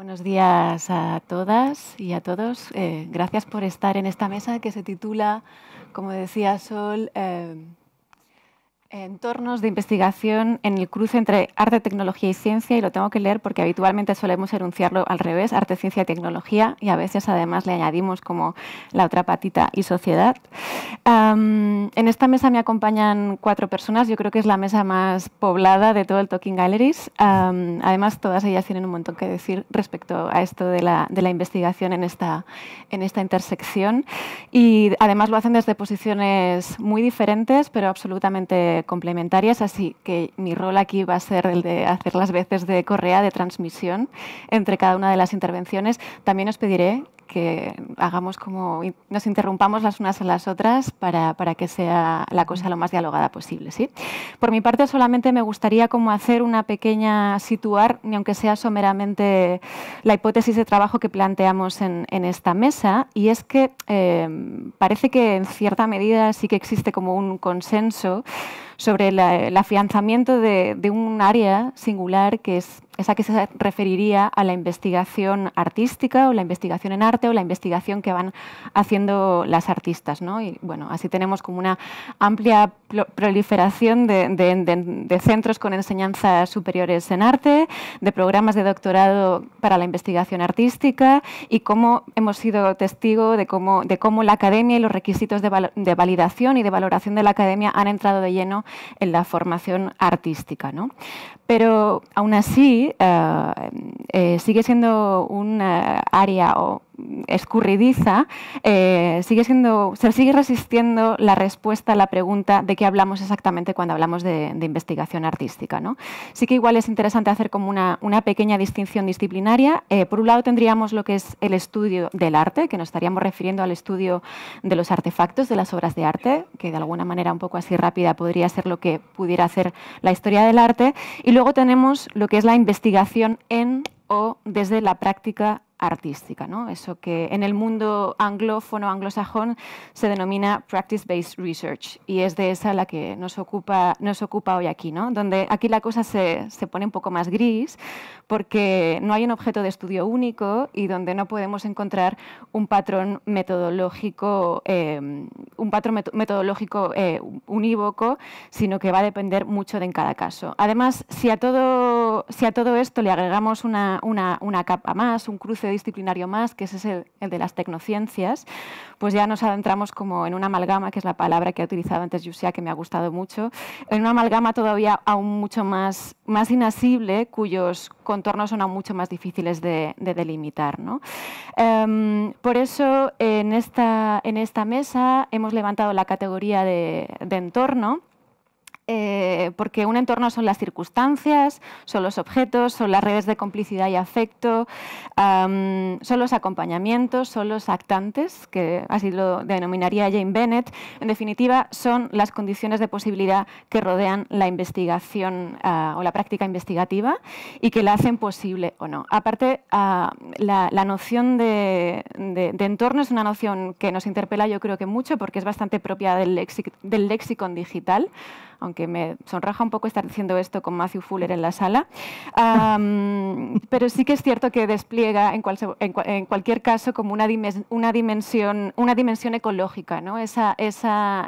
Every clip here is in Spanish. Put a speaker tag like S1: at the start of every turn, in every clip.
S1: Buenos días a todas y a todos. Eh, gracias por estar en esta mesa que se titula, como decía Sol, eh, Entornos de investigación en el cruce entre arte, tecnología y ciencia, y lo tengo que leer porque habitualmente solemos enunciarlo al revés, arte, ciencia y tecnología, y a veces además le añadimos como la otra patita y sociedad. en esta mesa me acompañan cuatro personas, yo creo que es la mesa más poblada de todo el Talking Galleries. además, todas ellas tienen un montón que decir respecto a esto de la, investigación en esta, en esta intersección, y además lo hacen desde posiciones muy diferentes, pero absolutamente eh, complementarias, así que mi rol aquí va a ser el de hacer las veces de correa de transmisión entre cada una de las intervenciones. También os pediré que hagamos como nos interrumpamos las unas a las otras para, para, que sea la cosa lo más dialogada posible. Por mi parte solamente me gustaría como hacer una pequeña situar, ni aunque sea someramente, la hipótesis de trabajo que planteamos en, esta mesa y es que eh, parece que en cierta medida sí que existe como un consenso sobre el afianzamiento de, un área singular que es esa que se referiría a la investigación artística o la investigación en arte o la investigación que van haciendo las artistas. ¿no? Y bueno, así tenemos como una amplia proliferación de, centros con enseñanzas superiores en arte, de programas de doctorado para la investigación artística y cómo hemos sido testigo de cómo, la academia y los requisitos de validación y de valoración de la academia han entrado de lleno en la formación artística. ¿no? Pero aún así eh, eh, sigue siendo un eh, área o escurridiza, eh, sigue siendo, se sigue resistiendo la respuesta a la pregunta de qué hablamos exactamente cuando hablamos de, investigación artística. ¿no? Sí que igual es interesante hacer como una, pequeña distinción disciplinaria. Eh, por un lado tendríamos lo que es el estudio del arte, que nos estaríamos refiriendo al estudio de los artefactos, de las obras de arte, que de alguna manera un poco así rápida podría ser lo que pudiera hacer la historia del arte. Y luego tenemos lo que es la investigación en o desde la práctica artística, ¿no? eso que en el mundo anglófono, anglosajón, se denomina practice-based research y es de esa la que nos ocupa, nos ocupa hoy aquí, ¿no? donde aquí la cosa se, pone un poco más gris porque no hay un objeto de estudio único y donde no podemos encontrar un patrón metodológico, em, un patrón metodológico eh, unívoco, sino que va a depender mucho de en cada caso. Además, si a todo, si a todo esto le agregamos una, una capa más, un cruce disciplinario más, que es el, de las tecnociencias, pues ya nos adentramos como en una amalgama, que es la palabra que ha utilizado antes Yusia, que me ha gustado mucho, en una amalgama todavía aún mucho más, más inasible, cuyos contornos son aún mucho más difíciles de, delimitar. Em, por eso, en esta, mesa hemos levantado la categoría de entorno, eh, porque un entorno son las circunstancias, son los objetos, son las redes de complicidad y afecto, son los acompañamientos, son los actantes, que así lo denominaría Jane Bennett. En definitiva, son las condiciones de posibilidad que rodean la investigación ah, o la práctica investigativa y que la hacen posible o no. Aparte, ah, la, noción de, entorno es una noción que nos interpela yo creo que mucho porque es bastante propia del, léxico del lexicon digital aunque me sonraja un poco estar diciendo esto con Matthew Fuller en la sala. pero sí que es cierto que despliega, en, en, cualquier caso, como una, dimensión, ecológica, ¿no? esa,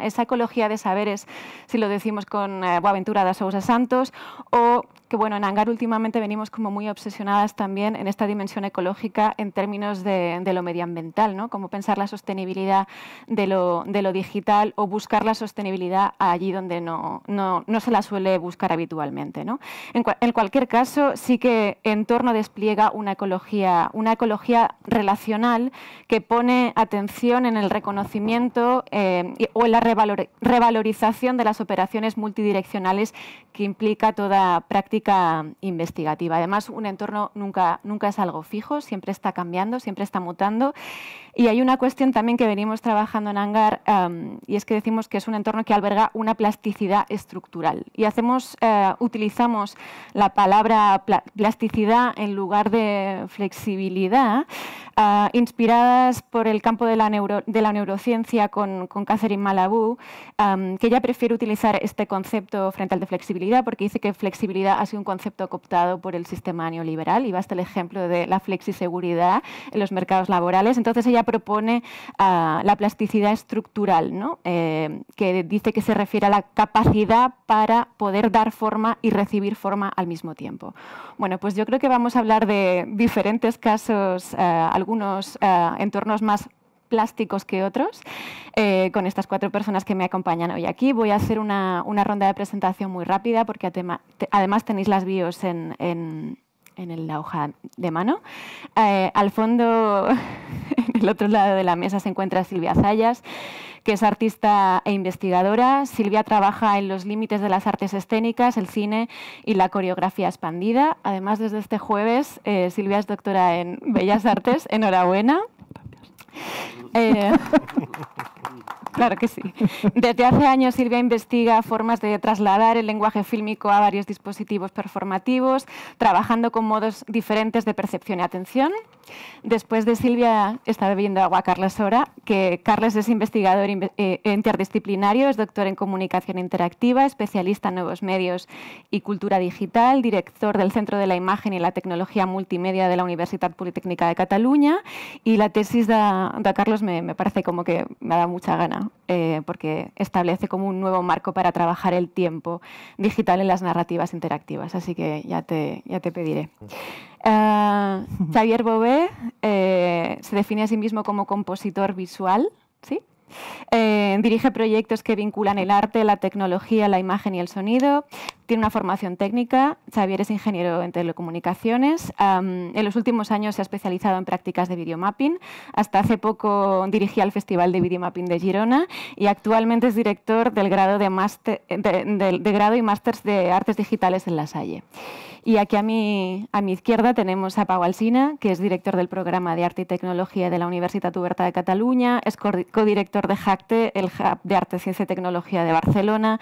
S1: ecología de saberes, si lo decimos con eh, Boaventura de Sousa Santos, o en Hangar últimamente venimos como muy obsesionadas también en esta dimensión ecológica en términos de, lo medioambiental, como pensar la sostenibilidad de lo, digital o buscar la sostenibilidad allí donde no, no, se la suele buscar habitualmente, En, cualquier caso, sí que torno despliega una ecología, una ecología relacional que pone atención en el reconocimiento eh, o en la revalorización de las operaciones multidireccionales que implica toda práctica investigativa. Además, un entorno nunca, nunca es algo fijo, siempre está cambiando, siempre está mutando. Y hay una cuestión también que venimos trabajando en Hangar y es que decimos que es un entorno que alberga una plasticidad estructural. Y hacemos, eh, utilizamos la palabra plasticidad en lugar de flexibilidad, ah, inspiradas por el campo de la, neuro de la neurociencia con, con Catherine Malabou, que ella prefiere utilizar este concepto frente al de flexibilidad porque dice que flexibilidad un concepto cooptado por el sistema neoliberal y basta el ejemplo de la flexiseguridad en los mercados laborales. Entonces ella propone ah, la plasticidad estructural, eh, que dice que se refiere a la capacidad para poder dar forma y recibir forma al mismo tiempo. Bueno, pues yo creo que vamos a hablar de diferentes casos, eh, algunos eh, entornos más plásticos que otros. Eh, con estas cuatro personas que me acompañan hoy aquí. Voy a hacer una, ronda de presentación muy rápida porque además tenéis las bios en, la hoja de mano. Eh, al fondo, en el otro lado de la mesa, se encuentra Silvia Zayas que es artista e investigadora. Silvia trabaja en los límites de las artes escénicas, el cine y la coreografía expandida. Además, desde este jueves, eh, Silvia es doctora en Bellas Artes. Enhorabuena. 哎。Claro que sí. Desde hace años Silvia investiga formas de trasladar el lenguaje fílmico a varios dispositivos performativos, trabajando con modos diferentes de percepción y atención. Después de Silvia está bebiendo agua Carlos Sora, que Carlos es investigador eh, interdisciplinario, es doctor en comunicación interactiva, especialista en nuevos medios y cultura digital, director del Centro de la Imagen y la Tecnología Multimedia de la universidad Politécnica de Cataluña. y la tesis de, Carlos me, me parece como que me da mucha gana. Eh, porque establece como un nuevo marco para trabajar el tiempo digital en las narrativas interactivas. Así que ya te, ya te pediré. Javier ah, Xavier eh, se define a sí mismo como compositor visual, ¿sí? Eh, dirige proyectos que vinculan el arte, la tecnología, la imagen y el sonido. Tiene una formación técnica, Xavier es ingeniero en telecomunicaciones, en los últimos años se ha especializado en prácticas de videomapping, hasta hace poco dirigía el Festival de Videomapping de Girona y actualmente es director del grado, de, máster, de, grado y másters de artes digitales en La Salle. Y aquí a mi, a mi izquierda tenemos a Pau Alsina, que es director del programa de Arte y Tecnología de la universidad tuberta de Cataluña, es codirector de HACTE, el Hub de Arte, Ciencia y Tecnología de Barcelona,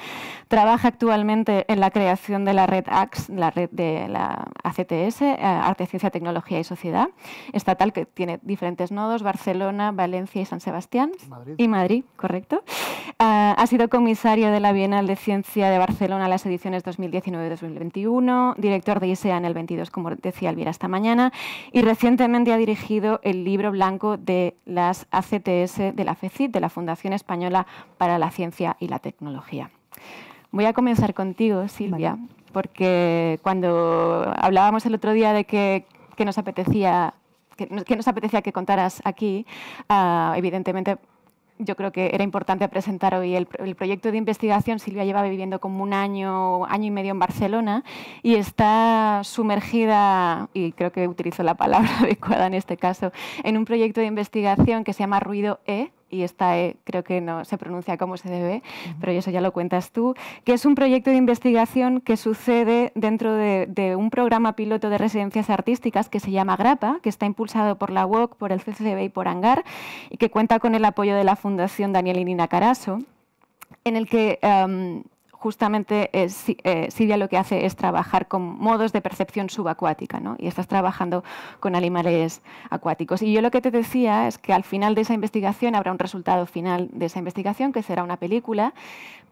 S1: trabaja actualmente en la creación de la red Ax, la red de la ACTS, eh, Arte, Ciencia, Tecnología y Sociedad estatal, que tiene diferentes nodos, Barcelona, Valencia y San Sebastián. Madrid. Y Madrid, correcto. Ah, ha sido comisario de la Bienal de Ciencia de Barcelona las ediciones 2019 2021, director de ISEA en el 22, como decía Elvira esta mañana, y recientemente ha dirigido el libro blanco de las ACTS de la FECIT, de la Fundación Española para la Ciencia y la Tecnología. Voy a comenzar contigo, Silvia, porque cuando hablábamos el otro día de que, nos apetecía que, nos apetecía que contaras aquí, ah, evidentemente yo creo que era importante presentar hoy el, el, proyecto de investigación. Silvia lleva viviendo como un año, año y medio en Barcelona y está sumergida, y creo que utilizo la palabra adecuada en este caso, en un proyecto de investigación que se llama Ruido E, y esta e creo que no se pronuncia como se debe, pero eso ya lo cuentas tú, que es un proyecto de investigación que sucede dentro de, un programa piloto de residencias artísticas que se llama Grapa, que está impulsado por la UOC, por el CCB y por hangar y que cuenta con el apoyo de la Fundación Daniel y Nina Caraso en el que em, justamente eh, eh, Siria lo que hace es trabajar con modos de percepción subacuática, ¿no? Y estás trabajando con animales acuáticos. Y yo lo que te decía es que al final de esa investigación habrá un resultado final de esa investigación, que será una película,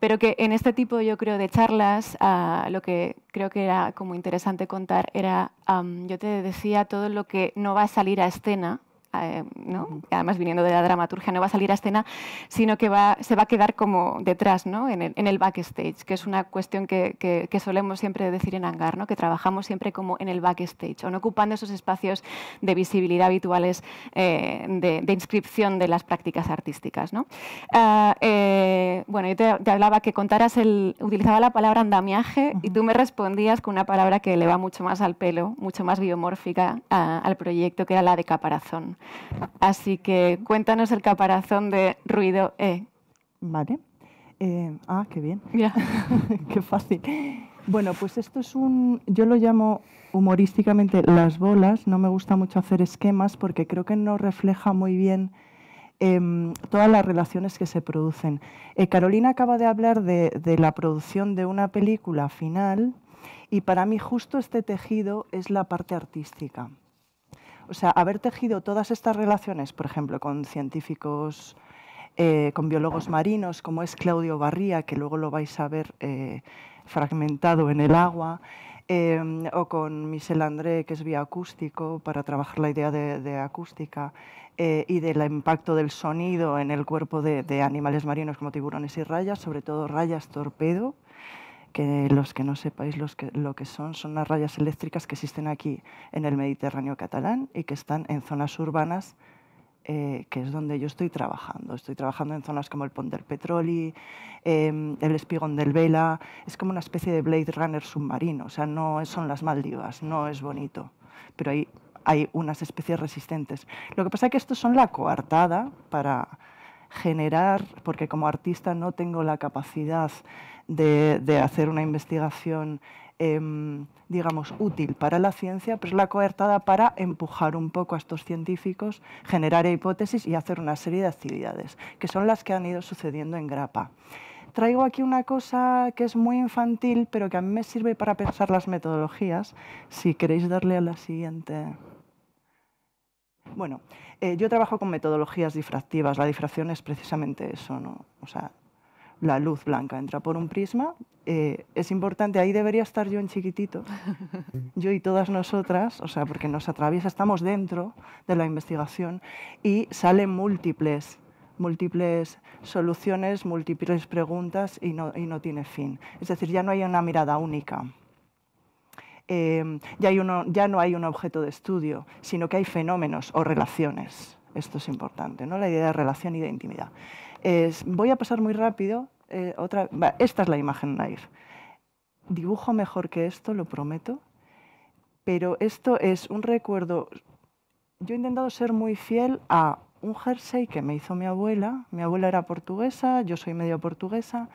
S1: pero que en este tipo, yo creo, de charlas, ah, lo que creo que era como interesante contar era, yo te decía todo lo que no va a salir a escena eh, además viniendo de la dramaturgia, no va a salir a escena, sino que se va a quedar como detrás, ¿no? en, el, backstage, que es una cuestión que, solemos siempre decir en hangar, que trabajamos siempre como en el backstage, o no ocupando esos espacios de visibilidad habituales eh, de, inscripción de las prácticas artísticas. Ah, eh, bueno, yo te, hablaba que contaras el, utilizaba la palabra andamiaje y tú me respondías con una palabra que le va mucho más al pelo, mucho más biomórfica al proyecto, que era la de caparazón. Así que cuéntanos el caparazón de Ruido E.
S2: Vale. Eh, ah, qué bien. qué fácil. Bueno, pues esto es un, yo lo llamo humorísticamente las bolas, no me gusta mucho hacer esquemas porque creo que no refleja muy bien em, todas las relaciones que se producen. Eh, Carolina acaba de hablar de, la producción de una película final y para mí justo este tejido es la parte artística. O sea, haber tejido todas estas relaciones, por ejemplo, con científicos, eh, con biólogos marinos, como es Claudio Barría, que luego lo vais a ver eh, fragmentado en el agua, eh, o con Michel André, que es bioacústico, para trabajar la idea de, acústica y del impacto del sonido en el cuerpo de, animales marinos como tiburones y rayas, sobre todo rayas torpedo, que los que no sepáis los que, lo que son, son las rayas eléctricas que existen aquí en el Mediterráneo catalán y que están en zonas urbanas, eh, que es donde yo estoy trabajando. Estoy trabajando en zonas como el Pont del Petroli, em, el Espigón del Vela, es como una especie de Blade Runner submarino, o sea, no son las Maldivas, no es bonito, pero hay, hay unas especies resistentes. Lo que pasa es que estos son la coartada para generar, porque como artista no tengo la capacidad de, hacer una investigación, em, digamos, útil para la ciencia, pues es la coartada para empujar un poco a estos científicos, generar hipótesis y hacer una serie de actividades, que son las que han ido sucediendo en Grapa traigo aquí una cosa que es muy infantil, pero que a mí me sirve para pensar las metodologías. Si queréis darle a la siguiente. Bueno, eh, yo trabajo con metodologías difractivas. La difracción es precisamente eso, ¿no? O sea, la luz blanca entra por un prisma, eh, es importante, ahí debería estar yo en chiquitito, yo y todas nosotras, o sea, porque nos atraviesa, estamos dentro de la investigación y salen múltiples múltiples soluciones, múltiples preguntas y no, tiene fin. Es decir, ya no hay una mirada única. Eh, ya, ya no hay un objeto de estudio, sino que hay fenómenos o relaciones. Esto es importante, ¿no? la idea de relación y de intimidad voy a pasar muy rápido. Eh, esta es la imagen live. Dibujo mejor que esto, lo prometo. Pero esto es un recuerdo. Yo he intentado ser muy fiel a un jersey que me hizo mi abuela. Mi abuela era portuguesa, yo soy medio portuguesa.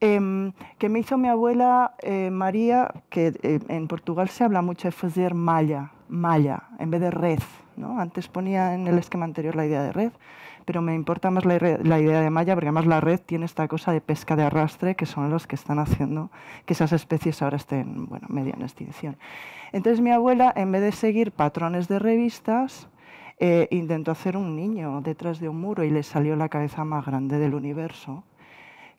S2: Em, que me hizo mi abuela eh, María, que eh, en Portugal se habla mucho de fazer malla, malla, en vez de red. ¿no? Antes ponía en el esquema anterior la idea de red pero me importa más la, idea de malla, porque además la red tiene esta cosa de pesca de arrastre, que son los que están haciendo que esas especies ahora estén, bueno, medio en extinción. Entonces mi abuela, en vez de seguir patrones de revistas, eh, intentó hacer un niño detrás de un muro y le salió la cabeza más grande del universo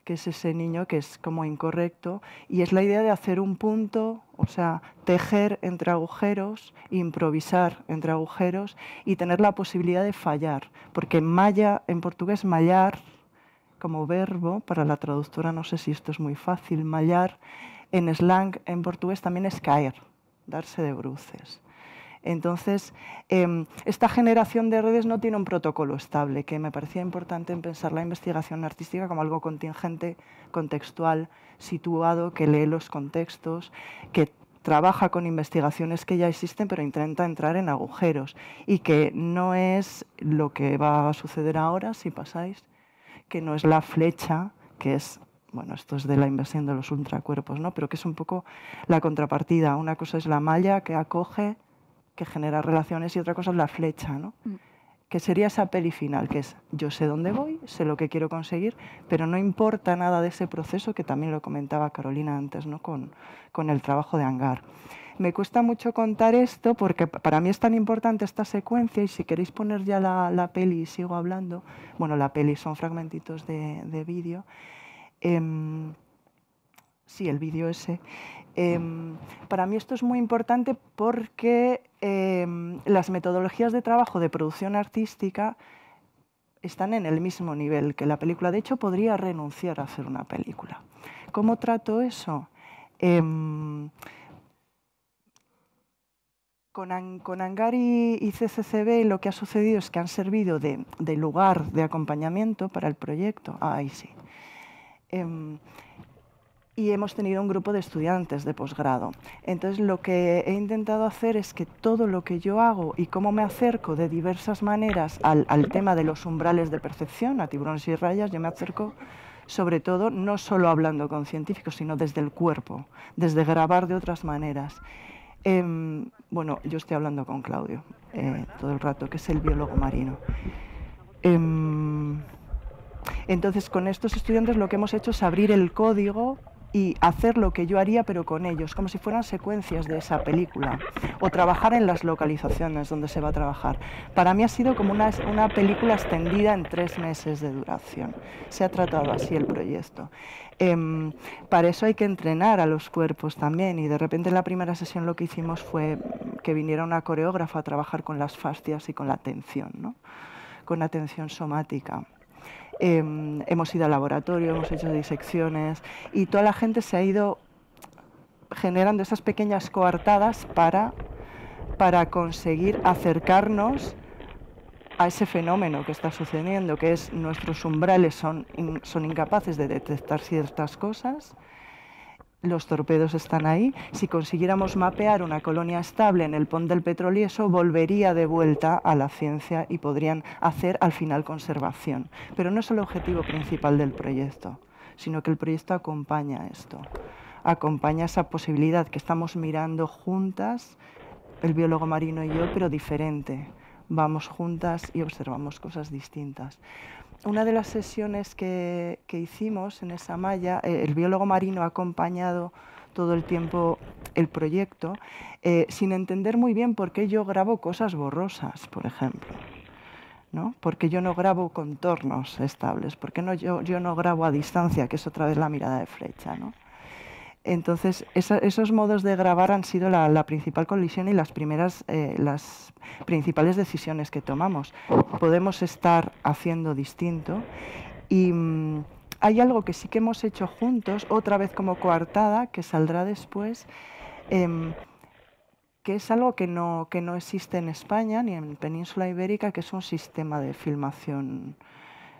S2: que es ese niño que es como incorrecto, y es la idea de hacer un punto, o sea, tejer entre agujeros, improvisar entre agujeros y tener la posibilidad de fallar, porque malla en portugués mallar como verbo, para la traductora no sé si esto es muy fácil, mallar en slang en portugués también es caer, darse de bruces. Entonces, em, esta generación de redes no tiene un protocolo estable, que me parecía importante en pensar la investigación artística como algo contingente, contextual, situado, que lee los contextos, que trabaja con investigaciones que ya existen, pero intenta entrar en agujeros y que no es lo que va a suceder ahora, si pasáis, que no es la flecha, que es bueno, esto es de la inversión de los ultracuerpos, ¿no? Pero que es un poco la contrapartida. Una cosa es la malla que acoge, que genera relaciones, y otra cosa es la flecha, ¿no? Mm. Que sería esa peli final, que es yo sé dónde voy, sé lo que quiero conseguir, pero no importa nada de ese proceso, que también lo comentaba Carolina antes, ¿no? Con, el trabajo de hangar. Me cuesta mucho contar esto porque para mí es tan importante esta secuencia y si queréis poner ya la, peli y sigo hablando, bueno, la peli son fragmentitos de, vídeo. Em, sí, el vídeo ese. Em, para mí esto es muy importante porque em, las metodologías de trabajo de producción artística están en el mismo nivel que la película. De hecho, podría renunciar a hacer una película. ¿Cómo trato eso? Em, con, Angari y, CCCB lo que ha sucedido es que han servido de, lugar de acompañamiento para el proyecto. ahí sí y hemos tenido un grupo de estudiantes de posgrado. Entonces lo que he intentado hacer es que todo lo que yo hago y cómo me acerco de diversas maneras al, tema de los umbrales de percepción, a tiburones y rayas, yo me acerco sobre todo no solo hablando con científicos, sino desde el cuerpo, desde grabar de otras maneras. Em, bueno, yo estoy hablando con Claudio eh, todo el rato, que es el biólogo marino. Em, entonces, con estos estudiantes lo que hemos hecho es abrir el código y hacer lo que yo haría pero con ellos, como si fueran secuencias de esa película, o trabajar en las localizaciones donde se va a trabajar. Para mí ha sido como una, película extendida en tres meses de duración. Se ha tratado así el proyecto. Em, para eso hay que entrenar a los cuerpos también y de repente en la primera sesión lo que hicimos fue que viniera una coreógrafa a trabajar con las fascias y con la tensión, ¿no? con la tensión somática. Em, hemos ido al laboratorio, hemos hecho disecciones y toda la gente se ha ido generando esas pequeñas coartadas para, conseguir acercarnos a ese fenómeno que está sucediendo, que es nuestros umbrales son incapaces de detectar ciertas cosas los torpedos están ahí. Si consiguiéramos mapear una colonia estable en el Pond del eso volvería de vuelta a la ciencia y podrían hacer al final conservación. Pero no es el objetivo principal del proyecto, sino que el proyecto acompaña esto, acompaña esa posibilidad que estamos mirando juntas, el biólogo marino y yo, pero diferente. Vamos juntas y observamos cosas distintas una de las sesiones que, hicimos en esa malla, eh, el biólogo marino ha acompañado todo el tiempo el proyecto, eh, sin entender muy bien por qué yo grabo cosas borrosas, por ejemplo. ¿no? Porque yo no grabo contornos estables, porque no, yo, yo no grabo a distancia, que es otra vez la mirada de flecha. ¿no? Entonces, esos modos de grabar han sido la, principal colisión y las primeras, eh, las principales decisiones que tomamos. Podemos estar haciendo distinto y mm, hay algo que sí que hemos hecho juntos, otra vez como coartada, que saldrá después, em, que es algo que no, que no existe en España ni en la Península Ibérica, que es un sistema de filmación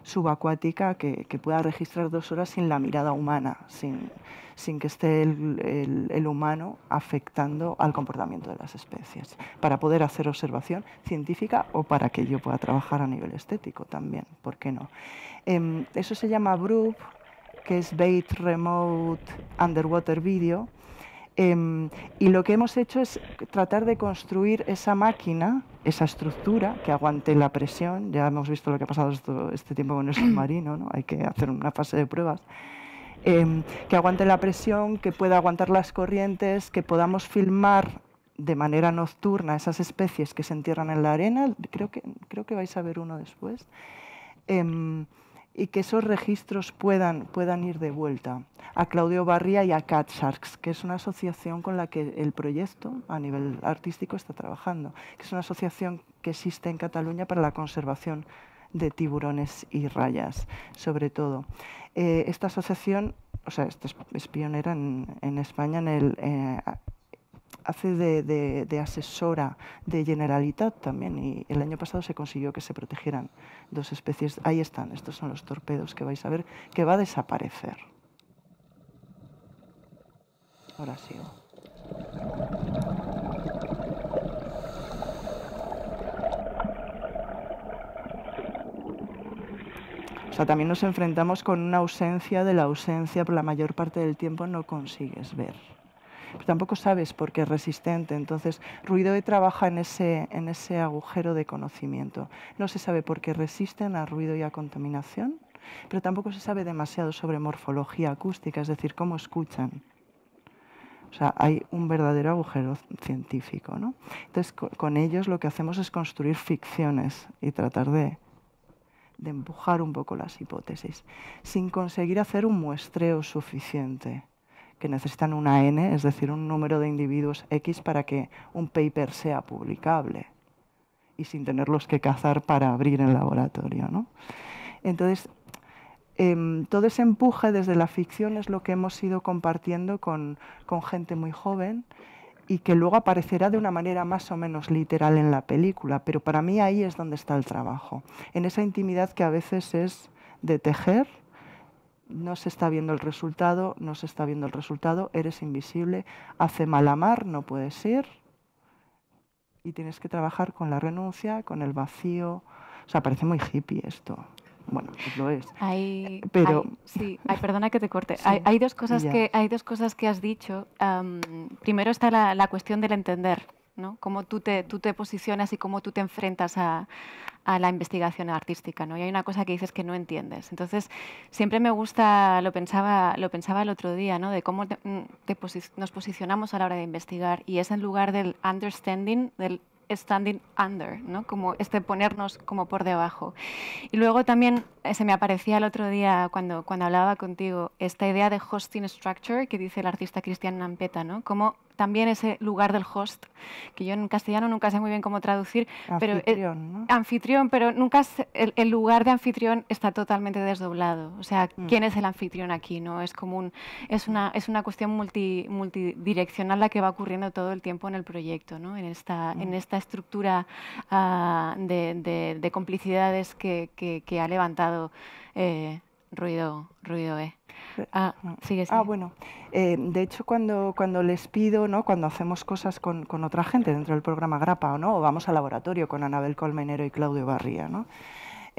S2: subacuática que, pueda registrar dos horas sin la mirada humana, sin, que esté el, humano afectando al comportamiento de las especies, para poder hacer observación científica o para que yo pueda trabajar a nivel estético también, ¿por qué no? Em, eso se llama BRUP, que es Bait Remote Underwater Video, Em, y lo que hemos hecho es tratar de construir esa máquina, esa estructura que aguante la presión. Ya hemos visto lo que ha pasado este tiempo con el submarino, ¿no? hay que hacer una fase de pruebas. Em, que aguante la presión, que pueda aguantar las corrientes, que podamos filmar de manera nocturna esas especies que se entierran en la arena. Creo que, creo que vais a ver uno después. Em, y que esos registros puedan, puedan ir de vuelta a Claudio Barría y a Cat que es una asociación con la que el proyecto a nivel artístico está trabajando, que es una asociación que existe en Cataluña para la conservación de tiburones y rayas, sobre todo. Eh, esta asociación, o sea, es, pionera en, España en el... Eh, hace de, asesora de Generalitat también y el año pasado se consiguió que se protegieran dos especies. Ahí están, estos son los torpedos que vais a ver, que va a desaparecer. Ahora sigo. O sea, también nos enfrentamos con una ausencia de la ausencia, por la mayor parte del tiempo no consigues ver pero tampoco sabes por qué es resistente. Entonces, ruido trabaja en ese, en ese agujero de conocimiento. No se sabe por qué resisten a ruido y a contaminación, pero tampoco se sabe demasiado sobre morfología acústica, es decir, cómo escuchan. O sea, hay un verdadero agujero científico, ¿no? Entonces, con ellos lo que hacemos es construir ficciones y tratar de empujar un poco las hipótesis, sin conseguir hacer un muestreo suficiente que necesitan una n, es decir, un número de individuos x para que un paper sea publicable y sin tenerlos que cazar para abrir el laboratorio. ¿no? Entonces, em, todo ese empuje desde la ficción es lo que hemos ido compartiendo con, con gente muy joven y que luego aparecerá de una manera más o menos literal en la película, pero para mí ahí es donde está el trabajo, en esa intimidad que a veces es de tejer no se está viendo el resultado, no se está viendo el resultado, eres invisible, hace mal amar, no puedes ir. Y tienes que trabajar con la renuncia, con el vacío. O sea, parece muy hippie esto. Bueno, pues lo es. Eh, pero...
S1: sí, perdona que te corte. hay, dos cosas que, hay dos cosas que has dicho. primero está la, cuestión del entender. ¿no? Cómo tú te, tú te posicionas y cómo tú te enfrentas a, a la investigación artística, ¿no? Y hay una cosa que dices que no entiendes. Entonces, siempre me gusta, lo pensaba, lo pensaba el otro día, ¿no? De cómo mm, nos posicionamos a la hora de investigar y es en lugar del understanding, del standing under, ¿no? Como este ponernos como por debajo. Y luego también eh, se me aparecía el otro día cuando, cuando hablaba contigo esta idea de hosting structure que dice el artista Cristian Nampeta, ¿no? Como también ese lugar del host, que yo en castellano nunca sé muy bien cómo traducir. Anfitrión, pero, Anfitrión, pero nunca el, lugar de anfitrión está totalmente desdoblado. O sea, mm. ¿quién es el anfitrión aquí? ¿no? Es, es, una, es una cuestión multi, multidireccional la que va ocurriendo todo el tiempo en el proyecto, ¿no? en, esta, mm. en esta estructura ah, de, complicidades que, ha levantado. Eh, ruido,
S2: ruido ¿eh? eh ah, mm. ah, sigue, sigue. ah bueno, eh, de hecho cuando, cuando les pido, ¿no? cuando hacemos cosas con, con otra gente dentro del programa Grapa, ¿no? o vamos al laboratorio con Anabel Colmenero y Claudio Barría, ¿no?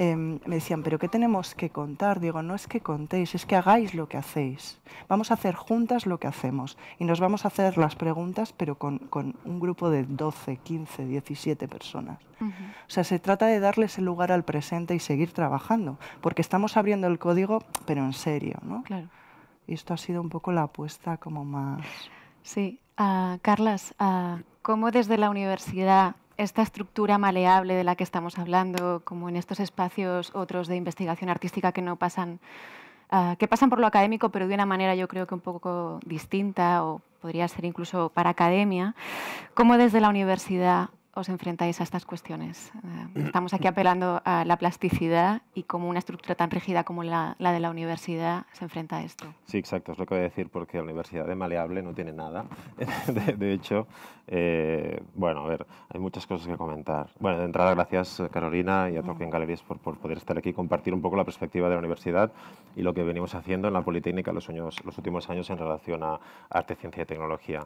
S2: Em, me decían, pero ¿qué tenemos que contar? Digo, no es que contéis, es que hagáis lo que hacéis. Vamos a hacer juntas lo que hacemos y nos vamos a hacer las preguntas, pero con, un grupo de 12, 15, 17 personas. O sea, se trata de darles el lugar al presente y seguir trabajando, porque estamos abriendo el código, pero en serio, ¿no? Claro. Y esto ha sido un poco la apuesta como más...
S1: Sí, ah, Carlas, ah, ¿cómo desde la universidad esta estructura maleable de la que estamos hablando, como en estos espacios otros de investigación artística que no pasan, ah, que pasan por lo académico, pero de una manera yo creo que un poco distinta o podría ser incluso para academia, como desde la universidad os enfrentáis a estas cuestiones? Eh, estamos aquí apelando a la plasticidad y cómo una estructura tan rígida como la, la, de la universidad se enfrenta a esto.
S3: Sí, exacto, es lo que voy a decir, porque la universidad de maleable no tiene nada. De, hecho, eh, bueno, a ver, hay muchas cosas que comentar. Bueno, de entrada, gracias Carolina y a Tolkien Galeries por, por, poder estar aquí y compartir un poco la perspectiva de la universidad y lo que venimos haciendo en la Politécnica los, los últimos años en relación a arte, ciencia y tecnología.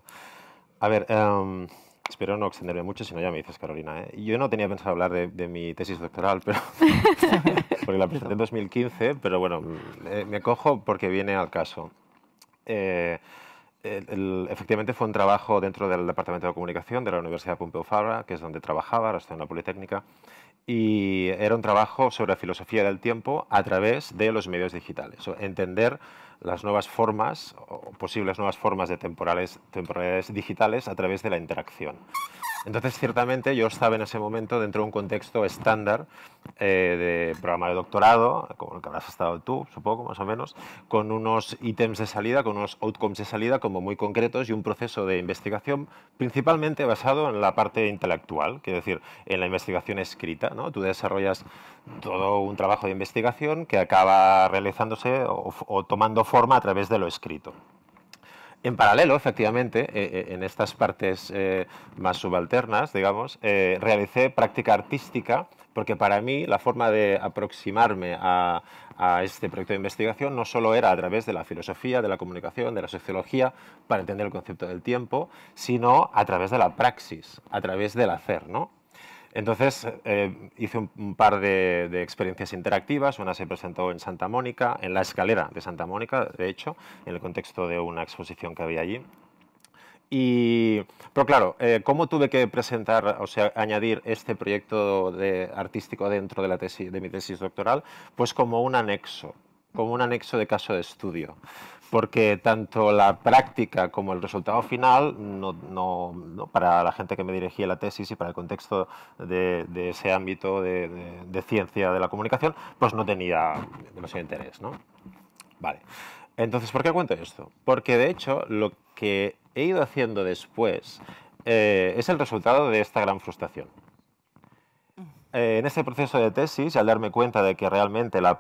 S3: A ver... Em, Espero no extenderme mucho, si no ya me dices, Carolina. ¿eh? Yo no tenía pensado hablar de, mi tesis doctoral, pero porque la presenté en 2015, pero bueno, eh, me cojo porque viene al caso. Eh, efectivamente fue un trabajo dentro del Departamento de Comunicación de la Universidad Pompeu Fabra, que es donde trabajaba, ahora estoy en la Politécnica, y era un trabajo sobre la filosofía del tiempo a través de los medios digitales. entender las nuevas formas o posibles nuevas formas de temporales, digitales a través de la interacción. Entonces, ciertamente, yo estaba en ese momento dentro de un contexto estándar eh, de programa de doctorado, como el que habrás estado tú, supongo, más o menos, con unos ítems de salida, con unos outcomes de salida como muy concretos y un proceso de investigación principalmente basado en la parte intelectual, quiero decir, en la investigación escrita. ¿no? Tú desarrollas todo un trabajo de investigación que acaba realizándose o tomando forma a través de lo escrito. En paralelo, efectivamente, eh, eh, en estas partes eh, más subalternas, digamos, realicé práctica artística porque para mí la forma de aproximarme a, a, este proyecto de investigación no solo era a través de la filosofía, de la comunicación, de la sociología, para entender el concepto del tiempo, sino a través de la praxis, a través del hacer, ¿no? Entonces eh, hice un, par de, experiencias interactivas, una se presentó en Santa Mónica, en la escalera de Santa Mónica, de hecho, en el contexto de una exposición que había allí. Y, pero claro, eh, ¿cómo tuve que presentar, o sea, añadir este proyecto de, artístico dentro de, la tesis, de mi tesis doctoral? Pues como un anexo, como un anexo de caso de estudio porque tanto la práctica como el resultado final, para la gente que me dirigía la tesis y para el contexto de, ese ámbito de, ciencia de la comunicación, pues no tenía demasiado interés. Vale. Entonces, ¿por qué cuento esto? Porque de hecho lo que he ido haciendo después eh, es el resultado de esta gran frustración. Eh, en este proceso de tesis, al darme cuenta de que realmente la,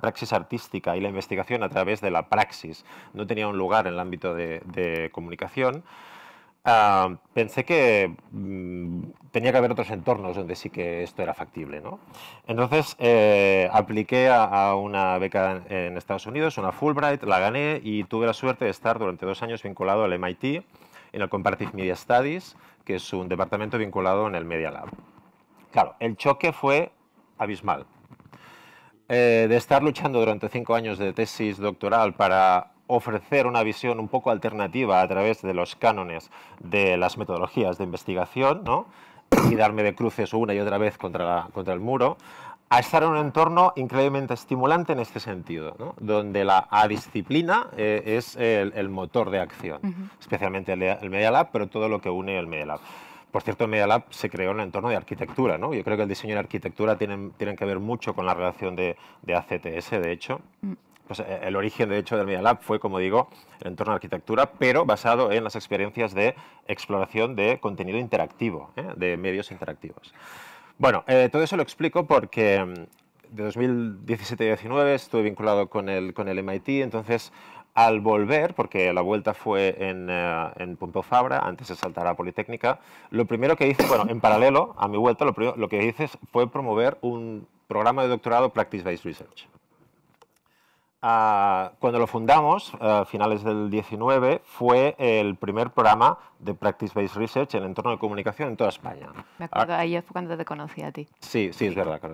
S3: praxis artística y la investigación a través de la praxis no tenía un lugar en el ámbito de, comunicación, ah, pensé que mm, tenía que haber otros entornos donde sí que esto era factible. Entonces eh, apliqué a, una beca en, en, Estados Unidos, una Fulbright, la gané y tuve la suerte de estar durante dos años vinculado al MIT en el Comparative Media Studies, que es un departamento vinculado en el Media Lab. Claro, el choque fue abismal. Eh, de estar luchando durante cinco años de tesis doctoral para ofrecer una visión un poco alternativa a través de los cánones de las metodologías de investigación, y darme de cruces una y otra vez contra, contra el muro, a estar en un entorno increíblemente estimulante en este sentido, donde la disciplina eh, es el, motor de acción, especialmente el, el Media Lab, pero todo lo que une el Media Lab. Por cierto, Media Lab se creó en el entorno de arquitectura, ¿no? Yo creo que el diseño y la arquitectura tienen, tienen que ver mucho con la relación de, de ACTS, de hecho. Mm. Pues, eh, el origen, de hecho, del Media Lab fue, como digo, el entorno de arquitectura, pero basado en las experiencias de exploración de contenido interactivo, ¿eh? de medios interactivos. Bueno, eh, todo eso lo explico porque mm, de 2017 y 2019 estuve vinculado con el, con el MIT, entonces al volver, porque la vuelta fue eh, en, Punto Fabra, antes de saltar a Politécnica, lo primero que hice, bueno, en paralelo a mi vuelta, lo, primero, lo que hice fue promover un programa de doctorado Practice-Based Research. Ah, cuando lo fundamos, eh, a finales del 19, fue el primer programa de Practice-Based Research en el entorno de comunicación en toda España.
S1: Me acuerdo, ahí fue cuando te conocí a ti.
S3: Sí, sí, es verdad,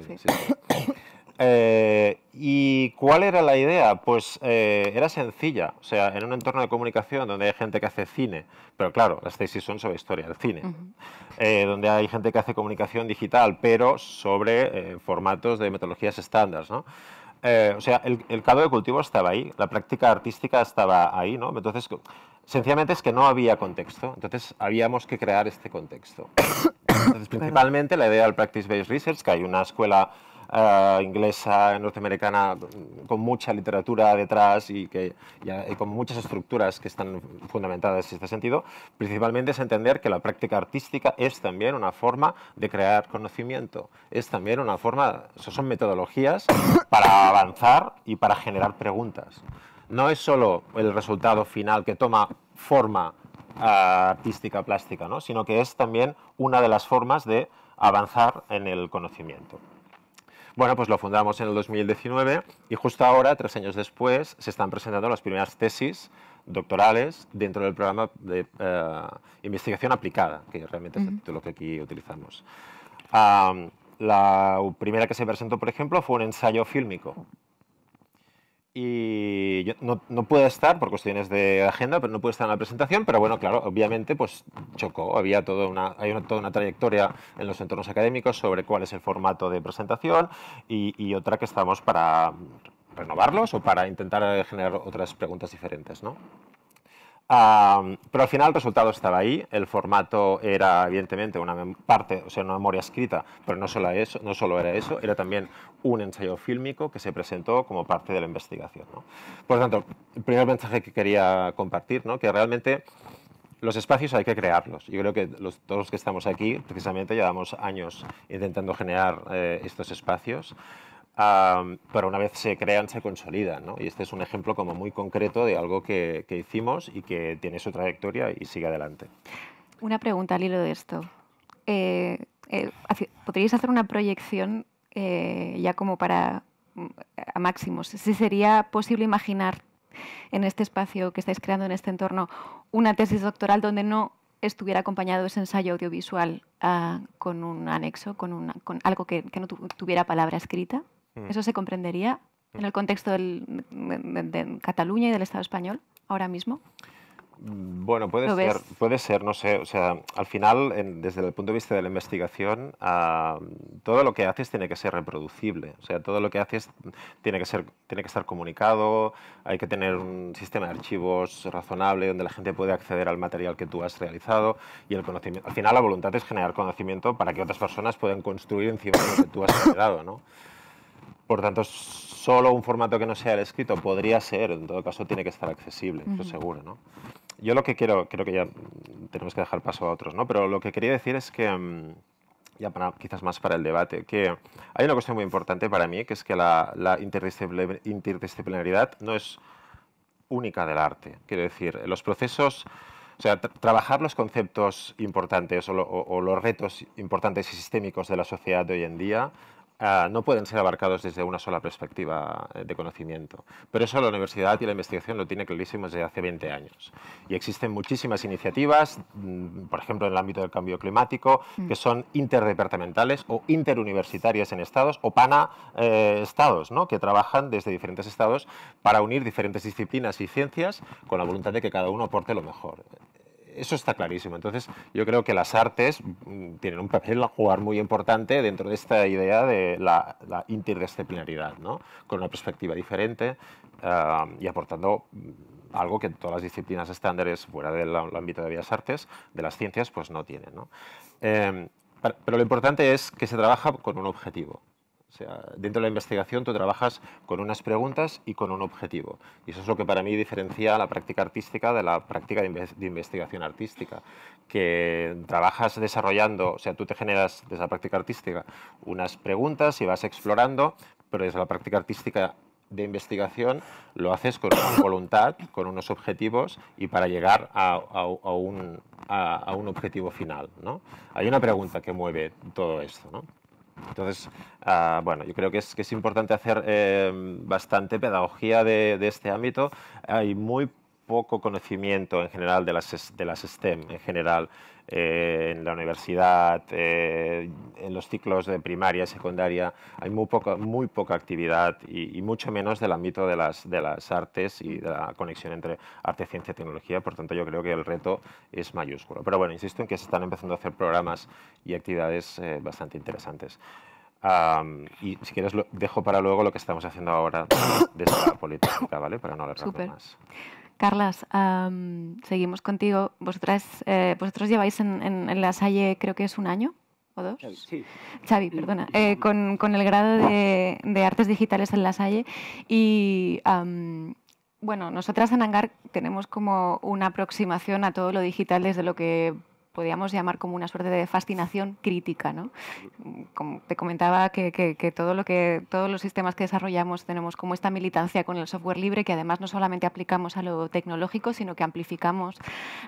S3: Eh, ¿Y cuál era la idea? Pues eh, era sencilla, o sea, en un entorno de comunicación donde hay gente que hace cine, pero claro, las tesis son sobre historia del cine, eh, donde hay gente que hace comunicación digital, pero sobre formatos de metodologías estándar, ¿no? o sea, el, el caldo de cultivo estaba ahí, la práctica artística estaba ahí, ¿no? Entonces, sencillamente es que no había contexto, entonces habíamos que crear este contexto. Entonces, principalmente la idea del Practice Based Research, que hay una escuela inglesa, norteamericana, con mucha literatura detrás y, que, con muchas estructuras que están fundamentadas en este sentido, principalmente es entender que la práctica artística es también una forma de crear conocimiento, es también una forma, son metodologías para avanzar y para generar preguntas. No es solo el resultado final que toma forma ah, artística, plástica, sino que es también una de las formas de avanzar en el conocimiento. Bueno, pues lo fundamos en el 2019 y justo ahora, tres años después, se están presentando las primeras tesis doctorales dentro del programa de eh, investigación aplicada, que realmente es el título que aquí utilizamos. la primera que se presentó, por ejemplo, fue un ensayo fílmico y no, no estar por cuestiones de agenda, pero no puede estar en la presentación, pero bueno, claro, obviamente pues chocó, había toda una, hay toda una trayectoria en los entornos académicos sobre cuál es el formato de presentación y, y otra que estamos para renovarlos o para intentar generar otras preguntas diferentes, ¿no? pero al final el resultado estaba ahí, el formato era evidentemente una parte, o sea, una memoria escrita, pero no solo, eso, no solo era eso, era también un ensayo fílmico que se presentó como parte de la investigación. ¿no? Por lo tanto, el primer mensaje que quería compartir, ¿no? que realmente los espacios hay que crearlos. Yo creo que todos los que estamos aquí, precisamente, llevamos años intentando generar eh, estos espacios pero una vez se crean, se consolidan. ¿no? Y este es un ejemplo como muy concreto de algo que, hicimos y que tiene su trayectoria y sigue adelante.
S1: Una pregunta al hilo de esto. Eh, eh, ¿Podríais hacer una proyección eh, ya como para mm, a máximos? Si sería posible imaginar en este espacio que estáis creando, en este entorno, una tesis doctoral donde no estuviera acompañado ese ensayo audiovisual ah, con un anexo, con, con algo que, no tuviera palabra escrita? Mm. ¿Eso se comprendería en el mm. contexto de, Cataluña y del Estado español ahora mismo?
S3: Bueno, puede ser, puede ser, no sé, o sea, al final, desde el punto de vista de la investigación, ah, todo lo que haces tiene que ser reproducible, o sea, todo lo que haces tiene que, ser, tiene que estar comunicado, hay que tener un sistema de archivos razonable donde la gente puede acceder al material que tú has realizado y el conocimiento, al final la voluntad es generar conocimiento para que otras personas puedan construir encima de lo que tú has generado, ¿no? Por tanto, solo un formato que no sea el escrito podría ser, en todo caso tiene que estar accesible, eso seguro, ¿no? Yo lo que quiero, creo que ya tenemos que dejar paso a otros, ¿no? Pero lo que quería decir es que, mm, ya para, quizás más para el debate, que hay una cuestión muy importante para mí, que es que la, la interdisciplinaridad no es única del arte. Quiero decir, los procesos... O sea, trabajar los conceptos importantes o, los retos importantes y sistémicos de la sociedad de hoy en día Ah, no pueden ser abarcados desde una sola perspectiva eh, de conocimiento. Pero eso la universidad y la investigación lo tiene clarísimo desde hace 20 años. Y existen muchísimas iniciativas, mm, por ejemplo en el ámbito del cambio climático, mm. que son interdepartamentales o interuniversitarias en estados o pana-estados, eh, ¿no? que trabajan desde diferentes estados para unir diferentes disciplinas y ciencias con la voluntad de que cada uno aporte lo mejor eso está clarísimo. Entonces, yo creo que las artes mm, tienen un papel a jugar muy importante dentro de esta idea de la, interdisciplinaridad, con una perspectiva diferente eh, y aportando mm, algo que todas las disciplinas estándares fuera del ámbito de las artes, de las ciencias, pues no tienen. Eh, pero lo importante es que se trabaja con un objetivo. O sea, dentro de la investigación tú trabajas con unas preguntas y con un objetivo. Y eso es lo que para mí diferencia la práctica artística de la práctica de, investigación artística, que trabajas desarrollando, o sea, tú te generas desde la práctica artística unas preguntas y vas explorando, pero desde la práctica artística de investigación lo haces con voluntad, con unos objetivos y para llegar a, un, a un, objetivo final. ¿no? Hay una pregunta que mueve todo esto. ¿no? Entonces, ah, bueno, yo creo que es, que es importante hacer eh, bastante pedagogía de, de, este ámbito. Hay muy poco conocimiento en general de las, de las STEM, en general, eh, en la universidad, eh, en los ciclos de primaria, y secundaria, hay muy poca, muy poca actividad y, mucho menos del ámbito de las, de las artes y de la conexión entre arte, ciencia y tecnología, por tanto yo creo que el reto es mayúsculo. Pero bueno, insisto en que se están empezando a hacer programas y actividades eh, bastante interesantes. y si quieres, dejo para luego lo que estamos haciendo ahora de esta política, ¿vale? Para no más.
S1: Carlas, seguimos contigo. Vosotras, eh, vosotros lleváis en, la Salle, creo que es un año o dos. sí. Xavi perdona. Eh, con, el grado de, artes digitales en la Salle. Y bueno, nosotras en Hangar tenemos como una aproximación a todo lo digital desde lo que podríamos llamar como una suerte de fascinación crítica. ¿no? Como te comentaba que, todo lo que todos los sistemas que desarrollamos tenemos como esta militancia con el software libre que además no solamente aplicamos a lo tecnológico, sino que amplificamos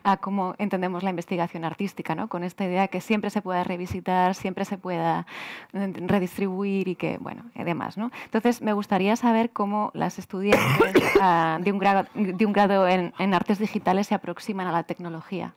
S1: a cómo entendemos la investigación artística, ¿no? con esta idea que siempre se pueda revisitar, siempre se pueda eh, redistribuir y que, bueno, demás. ¿no? Entonces, me gustaría saber cómo las estudiantes ah, de, un grado, de un grado en artes digitales se aproximan a la tecnología.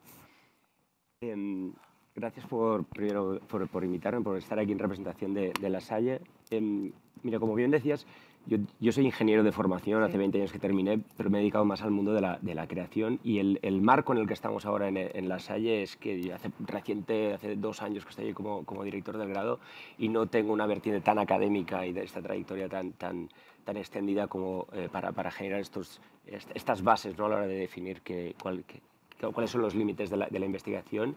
S4: Em, gracias por, primero, por, invitarme, por estar aquí en representación de, La Salle. Em, mira, como bien decías, yo, soy ingeniero de formación, hace 20 años que terminé, pero me he dedicado más al mundo de la, creación y el, marco en el que estamos ahora en, La Salle es que hace reciente, hace dos años que estoy como, director del grado y no tengo una vertiente tan académica y de esta trayectoria tan, tan, tan extendida como eh, para, generar estos, estas bases ¿no? a la hora de definir qué, cuál, cuáles son los límites de la, investigación,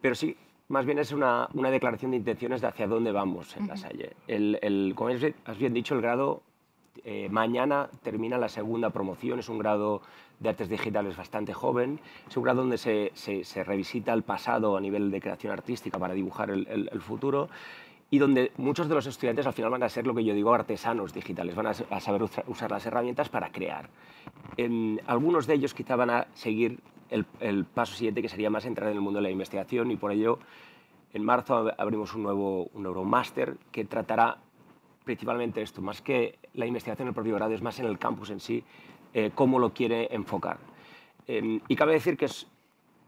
S4: pero sí más bien es una, una, declaración de intenciones de hacia dónde vamos en la Salle. El, como has bien dicho, el grado eh, mañana termina la segunda promoción, es un grado de artes digitales bastante joven, es un grado donde se, se, revisita el pasado a nivel de creación artística para dibujar el, futuro y donde muchos de los estudiantes al final van a ser lo que yo digo artesanos digitales, van a, saber usar, las herramientas para crear. En, algunos de ellos quizá van a seguir el, paso siguiente que sería más entrar en el mundo de la investigación y por ello en marzo abrimos un nuevo, un máster que tratará principalmente esto, más que la investigación en el propio grado, es más en el campus en sí, eh, cómo lo quiere enfocar. Em, y cabe decir que es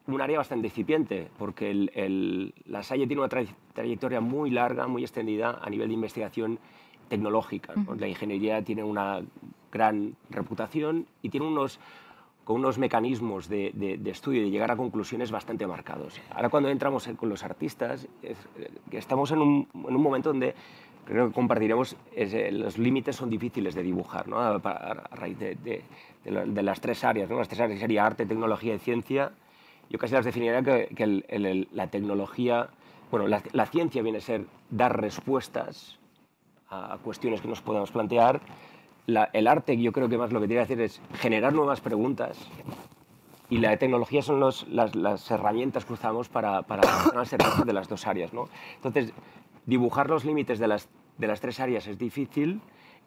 S4: un área bastante incipiente, porque la Salle tiene una trayectoria muy larga, muy extendida a nivel de investigación tecnológica. La ingeniería tiene una gran reputación y tiene unos, con unos mecanismos de, estudio y de llegar a conclusiones bastante marcados. Ahora cuando entramos con los artistas, que eh, estamos en un, momento donde creo que compartiremos, eh, los límites son difíciles de dibujar, ¿no? a, raíz de, las tres áreas, ¿no? las tres áreas serían arte, tecnología y ciencia. Yo casi las definiría que, la tecnología, bueno, la, la ciencia viene a ser dar respuestas a cuestiones que nos podamos plantear el arte, yo creo que más lo que tiene que hacer es generar nuevas preguntas y la tecnología son las, herramientas que usamos para, para parte de las dos áreas. ¿no? Entonces, dibujar los límites de las, de las tres áreas es difícil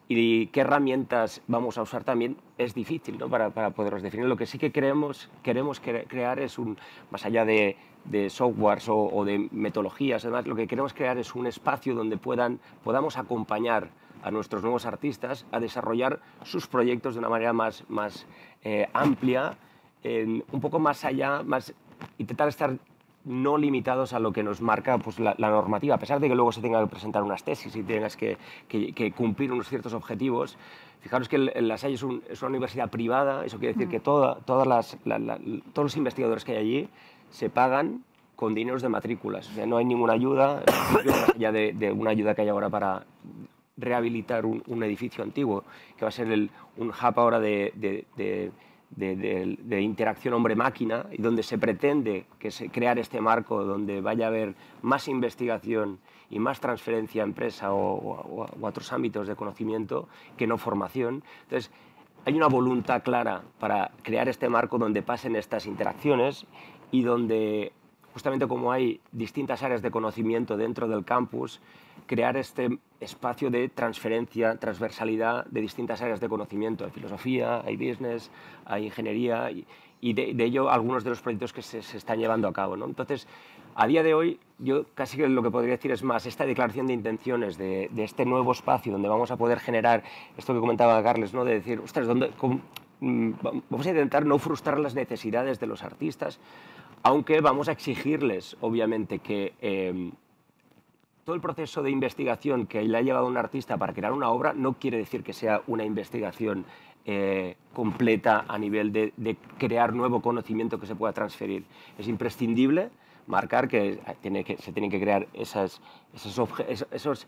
S4: y qué herramientas vamos a usar también es difícil ¿no? para, para poderlos definir. Lo que sí que creemos, queremos crear es un, más allá de, de softwares o, o, de metodologías, además, lo que queremos crear es un espacio donde puedan, podamos acompañar a nuestros nuevos artistas a desarrollar sus proyectos de una manera más, más eh, amplia, un poco más allá, más, intentar estar no limitados a lo que nos marca pues, la, normativa, a pesar de que luego se tenga que presentar unas tesis y tengas que, cumplir unos ciertos objetivos. Fijaros que la SAI es, una universidad privada, eso quiere decir mm. que toda, todas las, todos los investigadores que hay allí se pagan con dineros de matrículas, o sea, no hay ninguna ayuda, ya de, de, una ayuda que hay ahora para rehabilitar un, edificio antiguo, que va a ser un hub ahora de, interacción hombre-máquina y donde se pretende que se, crear este marco donde vaya a haber más investigación y más transferencia a empresa o, otros ámbitos de conocimiento que no formación. Entonces, hay una voluntad clara para crear este marco donde pasen estas interacciones y donde, justamente como hay distintas áreas de conocimiento dentro del campus, crear este espacio de transferencia, transversalidad de distintas áreas de conocimiento. Hay filosofía, hay business, hay ingeniería y, de, ello algunos de los proyectos que se, están llevando a cabo. ¿no? Entonces, a día de hoy, yo casi que lo que podría decir es más esta declaración de intenciones de, este nuevo espacio donde vamos a poder generar esto que comentaba Carles, ¿no? de decir, ostras, ¿dónde, mm, vamos a intentar no frustrar las necesidades de los artistas, aunque vamos a exigirles, obviamente, que... Eh, todo el proceso de investigación que le ha llevado un artista para crear una obra no quiere decir que sea una investigación eh, completa a nivel de, crear nuevo conocimiento que se pueda transferir. Es imprescindible marcar que, eh, se tienen que crear em, esas,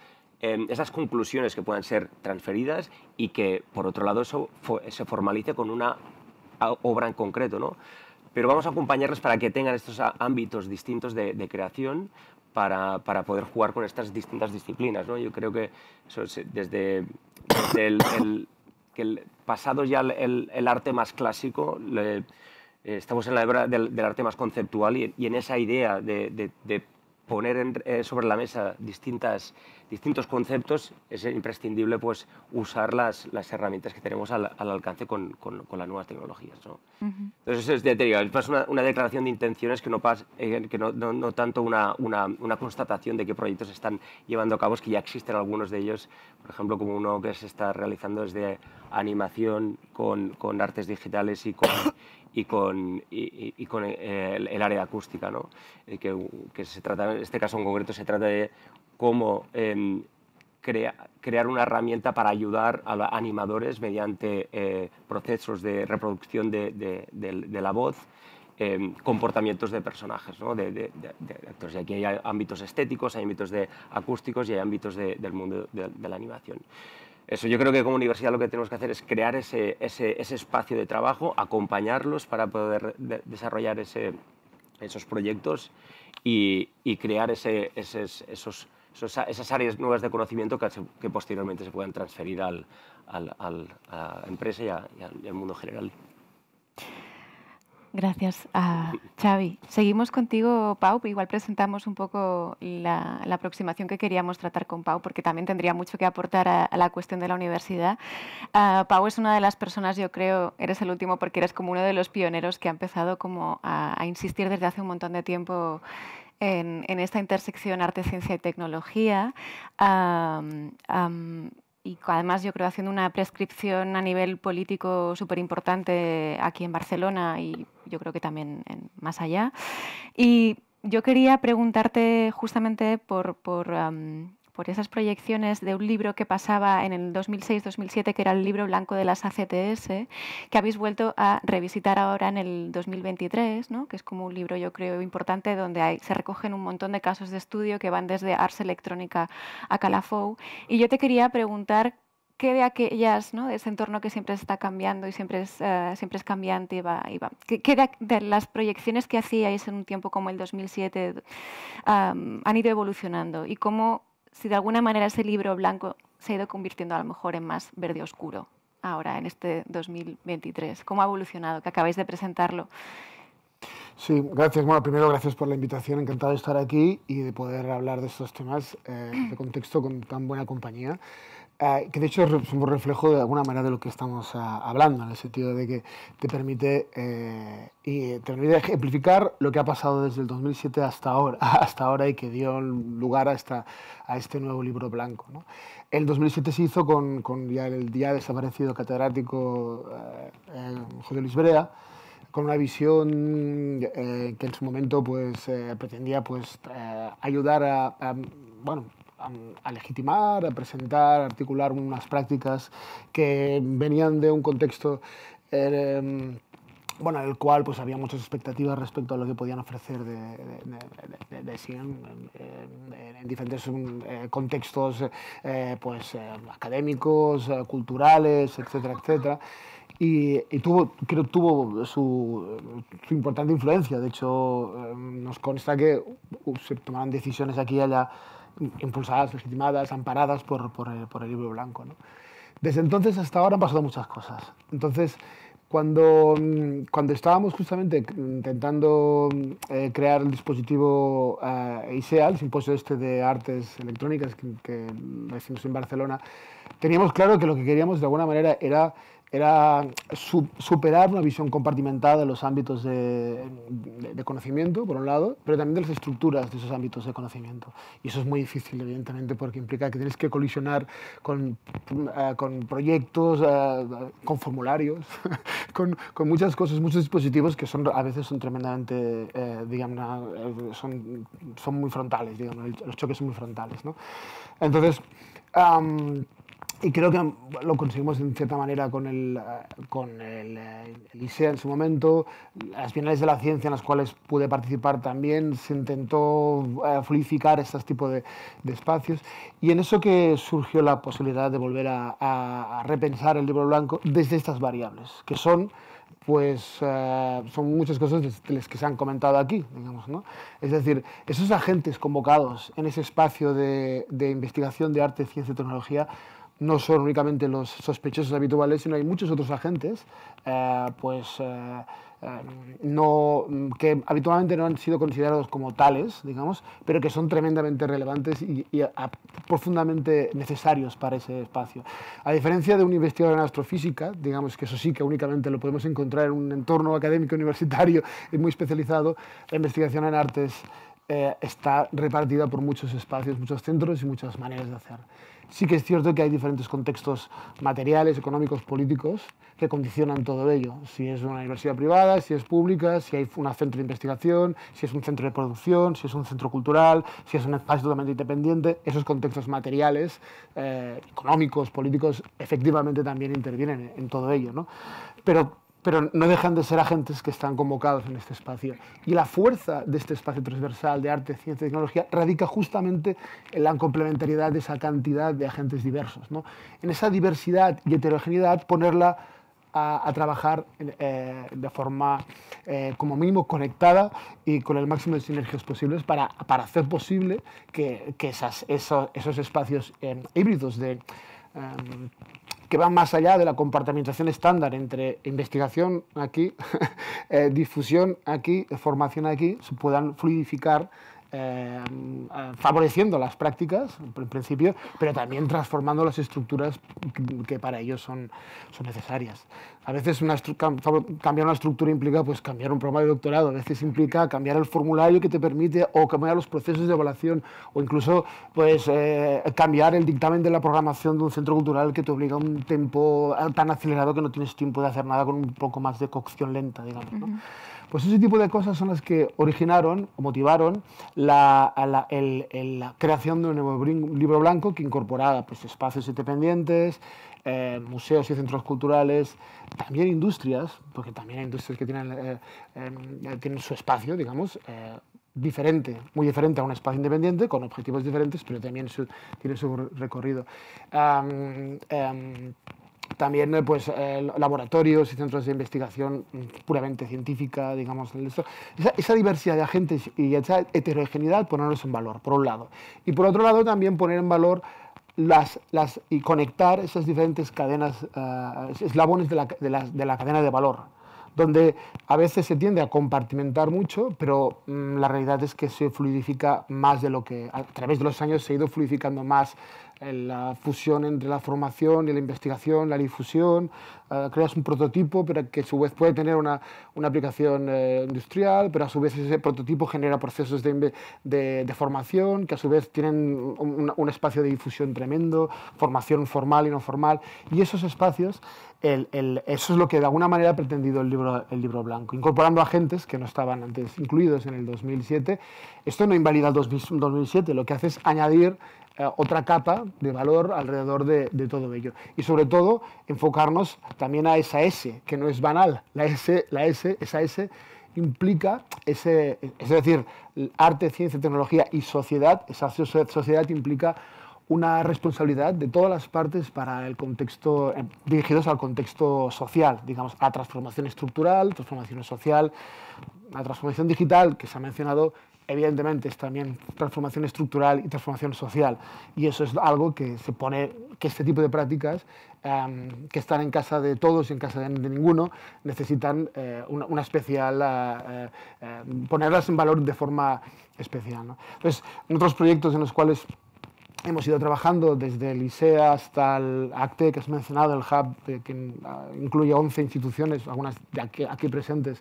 S4: conclusiones que puedan ser transferidas y que, por otro lado, eso se formalice con una obra en concreto. ¿no? Pero vamos a acompañarles para que tengan estos ámbitos distintos de creación, para, poder jugar con estas distintas disciplinas. ¿no? Yo creo que desde, el, pasado ya el, arte más clásico, eh, estamos en la era del, arte más conceptual y, en esa idea de poner eh, sobre la mesa distintas, distintos conceptos, es imprescindible pues, usar las, las herramientas que tenemos al, alcance con, con, las nuevas tecnologías. ¿no? Entonces, es, de es una, declaración de intenciones que no, eh, que no, tanto una, una, constatación de qué proyectos se están llevando a cabo, es que ya existen algunos de ellos, por ejemplo, como uno que se está realizando desde animación con, con artes digitales y con, y con, y, con eh, el, área acústica. ¿no? Eh, que, se trata, en este caso en concreto se trata de cómo em, crear una herramienta para ayudar a los animadores mediante eh, procesos de reproducción de, de, la voz. Em, comportamientos de personajes, ¿no? de, actores. Y aquí hay ámbitos estéticos, hay ámbitos de acústicos y hay ámbitos del mundo de la animación. Eso, yo creo que como universidad lo que tenemos que hacer es crear ese, espacio de trabajo, acompañarlos para poder desarrollar esos proyectos y, crear esas áreas nuevas de conocimiento que, posteriormente se puedan transferir a la empresa y al mundo general.
S1: Gracias a Xavi. Seguimos contigo, Pau. Igual presentamos un poco la, aproximación que queríamos tratar con Pau, porque también tendría mucho que aportar a, la cuestión de la universidad. Ah, Pau es una de las personas, yo creo, eres el último porque eres como uno de los pioneros que ha empezado como a, insistir desde hace un montón de tiempo en, esta intersección arte, ciencia y tecnología. Um, y además yo creo haciendo una prescripción a nivel político súper importante aquí en Barcelona y yo creo que también más allá. Y yo quería preguntarte justamente por, por esas proyecciones de un libro que pasaba en el 2006-2007, que era el libro blanco de las ACTS, que habéis vuelto a revisitar ahora en el 2023, que es como un libro, yo creo, importante, donde se recogen un montón de casos de estudio que van desde Ars Electrónica a Calafou. Y yo te quería preguntar qué de aquellas, ¿no? de ese entorno que siempre está cambiando y siempre es, eh, siempre cambiante va, ¿Qué, de, las proyecciones que hacíais en un tiempo como el 2007 han ido evolucionando y cómo si de alguna manera ese libro blanco se ha ido convirtiendo a lo mejor en más verde oscuro ahora, en este 2023? ¿Cómo ha evolucionado? Que acabáis de presentarlo.
S5: Sí, gracias. Bueno, primero, gracias por la invitación. Encantado de estar aquí y de poder hablar de estos temas eh, de contexto con tan buena compañía. Ah, que de hecho es un reflejo de alguna manera de lo que estamos ah, hablando, en el sentido de que te permite, eh, y te ejemplificar lo que ha pasado desde el 2007 hasta ahora, hasta ahora y que dio lugar a, esta, a este nuevo libro blanco. El 2007 se hizo con, con ya el ya desaparecido catedrático eh, eh José Luis Brea, con una visión eh, que en su momento pues, pretendía pues, ayudar a, a, a, legitimar, a presentar, a articular unas prácticas que venían de un contexto... Eh, bueno, en el cual pues, había muchas expectativas respecto a lo que podían ofrecer de, sí en, diferentes eh, contextos eh, pues, académicos, culturales, etcétera, etcétera. Y, y, tuvo, tuvo su, su, importante influencia. De hecho, nos consta que uh, se tomaron decisiones aquí y allá impulsadas, legitimadas, amparadas por, el libro blanco. Desde entonces hasta ahora han pasado muchas cosas. Entonces, cuando, mm, cuando estábamos justamente intentando eh, crear el dispositivo eh, ISEA, el simposio este de artes electrónicas que, que hicimos en Barcelona, teníamos claro que lo que queríamos de alguna manera era era superar una visión compartimentada de los ámbitos de, conocimiento, por un lado, pero también de las estructuras de esos ámbitos de conocimiento. Y eso es muy difícil, evidentemente, porque implica que tienes que colisionar con, eh, proyectos, eh, con formularios, con, muchas cosas, muchos dispositivos que son, a veces son tremendamente, eh, digamos, son, muy frontales, digamos, los choques son muy frontales. ¿no? Entonces, y creo que lo conseguimos en cierta manera con el, eh, con el, eh, ISEA en su momento. Las finales de la ciencia en las cuales pude participar también se intentó eh, fluidificar este tipo de, espacios. Y en eso que surgió la posibilidad de volver a, repensar el libro blanco desde estas variables, que son pues eh, son muchas cosas de las que se han comentado aquí, digamos, ¿no? Es decir, esos agentes convocados en ese espacio de, de investigación de arte, ciencia y tecnología no son únicamente los sospechosos habituales, sino hay muchos otros agentes eh, pues, eh, eh, no, que habitualmente no han sido considerados como tales, digamos, pero que son tremendamente relevantes y, profundamente necesarios para ese espacio. A diferencia de un investigador en astrofísica, digamos que eso sí que únicamente lo podemos encontrar en un entorno académico universitario y muy especializado, la investigación en artes eh, está repartida por muchos espacios, muchos centros y muchas maneras de hacer. Sí que es cierto que hay diferentes contextos materiales, económicos, políticos que condicionan todo ello. Si es una universidad privada, si es pública, si hay un centro de investigación, si es un centro de producción, si es un centro cultural, si es un espacio totalmente independiente, esos contextos materiales, eh, económicos, políticos, efectivamente también intervienen en, todo ello. ¿no? Pero pero no dejan de ser agentes que están convocados en este espacio. Y la fuerza de este espacio transversal de arte, ciencia y tecnología radica justamente en la complementariedad de esa cantidad de agentes diversos. ¿no? En esa diversidad y heterogeneidad ponerla a, trabajar eh, de forma eh, como mínimo conectada y con el máximo de sinergias posibles para, para hacer posible que, esas, esos, espacios eh, híbridos de em, que van más allá de la compartimentación estándar entre investigación aquí, eh, difusión aquí, formación aquí, se puedan fluidificar eh, eh, favoreciendo las prácticas, en principio, pero también transformando las estructuras que para ellos son, son necesarias. A veces cambiar una estructura implica pues, cambiar un programa de doctorado, a veces implica cambiar el formulario que te permite o cambiar los procesos de evaluación o incluso pues, eh, cambiar el dictamen de la programación de un centro cultural que te obliga a un tiempo ah, tan acelerado que no tienes tiempo de hacer nada con un poco más de cocción lenta, digamos. ¿no? Pues ese tipo de cosas son las que originaron o motivaron la, creación de un nuevo libro blanco que incorporaba pues, espacios independientes, eh, museos y centros culturales, también industrias, porque también hay industrias que tienen, eh, eh, tienen su espacio, digamos, diferente, muy diferente a un espacio independiente, con objetivos diferentes, pero también tiene su recorrido también eh, pues, eh, laboratorios y centros de investigación mm, puramente científica, digamos. Esa, esa, diversidad de agentes y esa heterogeneidad ponernos en valor, por un lado. Y por otro lado también poner en valor las, las y conectar esas diferentes cadenas, eh, eslabones de la, de, de la, cadena de valor donde a veces se tiende a compartimentar mucho, pero mm, la realidad es que se fluidifica más de lo que a través de los años se ha ido fluidificando más la fusión entre la formación y la investigación, la difusión, eh, creas un prototipo pero que a su vez puede tener una, una aplicación eh, industrial, pero a su vez ese prototipo genera procesos de, de, formación que a su vez tienen un, espacio de difusión tremendo, formación formal y no formal, y esos espacios, eso es lo que de alguna manera ha pretendido el libro, el libro blanco, incorporando agentes que no estaban antes incluidos en el 2007. Esto no invalida el 2007, lo que hace es añadir eh, otra capa de valor alrededor de, todo ello. Y sobre todo, enfocarnos también a esa S, que no es banal. La S, la S esa S implica ese, es decir, arte, ciencia, tecnología y sociedad, esa sociedad implica una responsabilidad de todas las partes para el contexto, eh, dirigidos al contexto social, digamos, a transformación estructural, transformación social, la transformación digital que se ha mencionado evidentemente es también transformación estructural y transformación social. Y eso es algo que se pone, que este tipo de prácticas, em, que están en casa de todos y en casa de, ninguno, necesitan eh, una, especial, eh, eh, ponerlas en valor de forma especial. Entonces, en otros proyectos en los cuales hemos ido trabajando desde el ISEA hasta el ACTE, que has mencionado, el hub, que ah, incluye 11 instituciones, algunas de aquí presentes,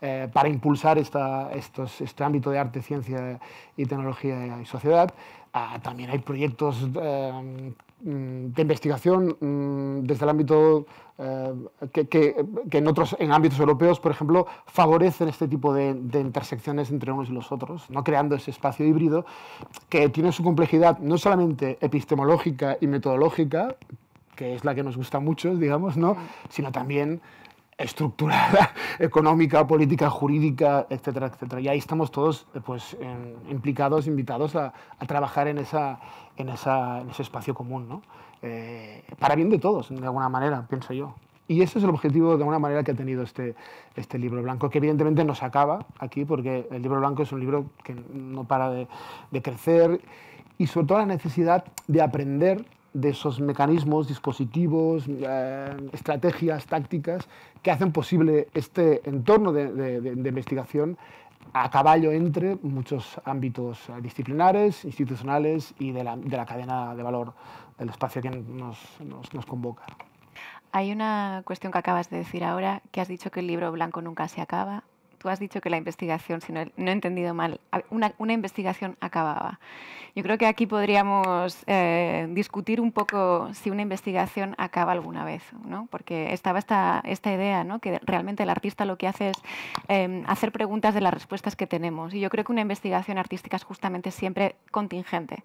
S5: eh, para impulsar estos, este ámbito de arte, ciencia y tecnología y sociedad. Ah, también hay proyectos eh, mm, de investigación mm, desde el ámbito eh, que, en otros en ámbitos europeos, por ejemplo, favorecen este tipo de, intersecciones entre unos y los otros, no creando ese espacio híbrido que tiene su complejidad no solamente epistemológica y metodológica, que es la que nos gusta mucho, digamos, ¿no? sino también ...estructurada, económica, política, jurídica, etcétera, etcétera. Y ahí estamos todos eh, pues, implicados, invitados a, trabajar en, esa, en, en, ese espacio común, ¿no? Eh, para bien de todos, de alguna manera, pienso yo. Y ese es el objetivo, de alguna manera, que ha tenido este, este libro blanco, que evidentemente no se acaba aquí, porque el libro blanco es un libro que no para de, de crecer y sobre todo la necesidad de aprender de esos mecanismos, dispositivos, eh, estrategias, tácticas que hacen posible este entorno de, investigación a caballo entre muchos ámbitos eh, disciplinares, institucionales y de la, cadena de valor del espacio que nos, convoca.
S1: Hay una cuestión que acabas de decir ahora, que has dicho que el libro blanco nunca se acaba tú has dicho que la investigación, si no, he entendido mal, una, investigación acababa. Yo creo que aquí podríamos eh, discutir un poco si una investigación acaba alguna vez, ¿no? porque estaba esta, esta idea ¿no? que realmente el artista lo que hace es em, hacer preguntas de las respuestas que tenemos. Y yo creo que una investigación artística es justamente siempre contingente.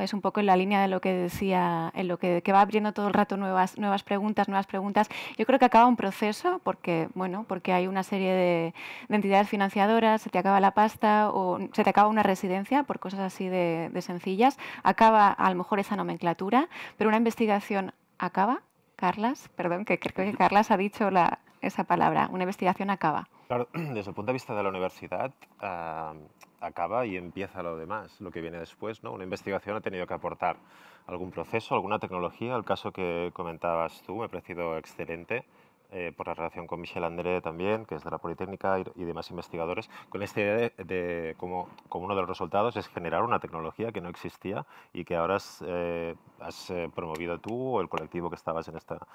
S1: Es un poco en la línea de lo que decía, en lo que, va abriendo todo el rato nuevas, nuevas preguntas, nuevas preguntas. Yo creo que acaba un proceso porque, bueno, porque hay una serie de, entidades financiadoras, se te acaba la pasta o se te acaba una residencia por cosas así de, sencillas. Acaba a lo mejor esa nomenclatura, pero una investigación acaba Carlas, perdón, que creo que Carlas ha dicho la, esa palabra, una investigación acaba.
S3: Claro, desde el punto de vista de la universidad, ah, acaba y empieza lo demás, lo que viene después. ¿no? Una investigación ha tenido que aportar algún proceso, alguna tecnología. El caso que comentabas tú me ha parecido excelente. Eh, por la relación con Michel André también, que es de la Politécnica y, demás investigadores, con esta idea de, como, como, uno de los resultados es generar una tecnología que no existía y que ahora has, eh, has eh, promovido tú o el colectivo que estabas en esta,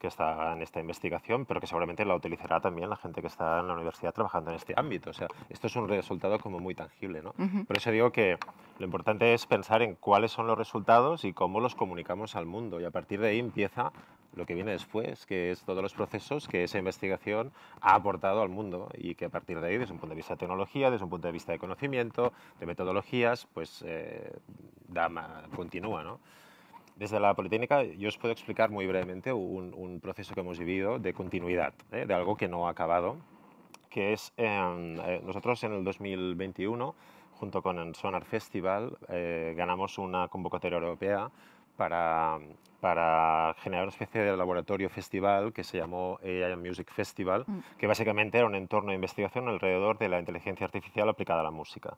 S3: que está en esta investigación, pero que seguramente la utilizará también la gente que está en la universidad trabajando en este ámbito. O sea, esto es un resultado como muy tangible, ¿no? Por eso digo que lo importante es pensar en cuáles son los resultados y cómo los comunicamos al mundo. Y a partir de ahí empieza lo que viene después, que es todos los procesos que esa investigación ha aportado al mundo y que a partir de ahí, desde un punto de vista de tecnología, desde un punto de vista de conocimiento, de metodologías, pues eh, da, continúa, ¿no? Desde la Politécnica yo os puedo explicar muy brevemente un, proceso que hemos vivido de continuidad, ¿eh? de algo que no ha acabado, que es em, eh, nosotros en el 2021, junto con el Sonar Festival, eh, ganamos una convocatoria europea para, para, generar una especie de laboratorio festival que se llamó AI Music Festival, mm. que básicamente era un entorno de investigación alrededor de la inteligencia artificial aplicada a la música.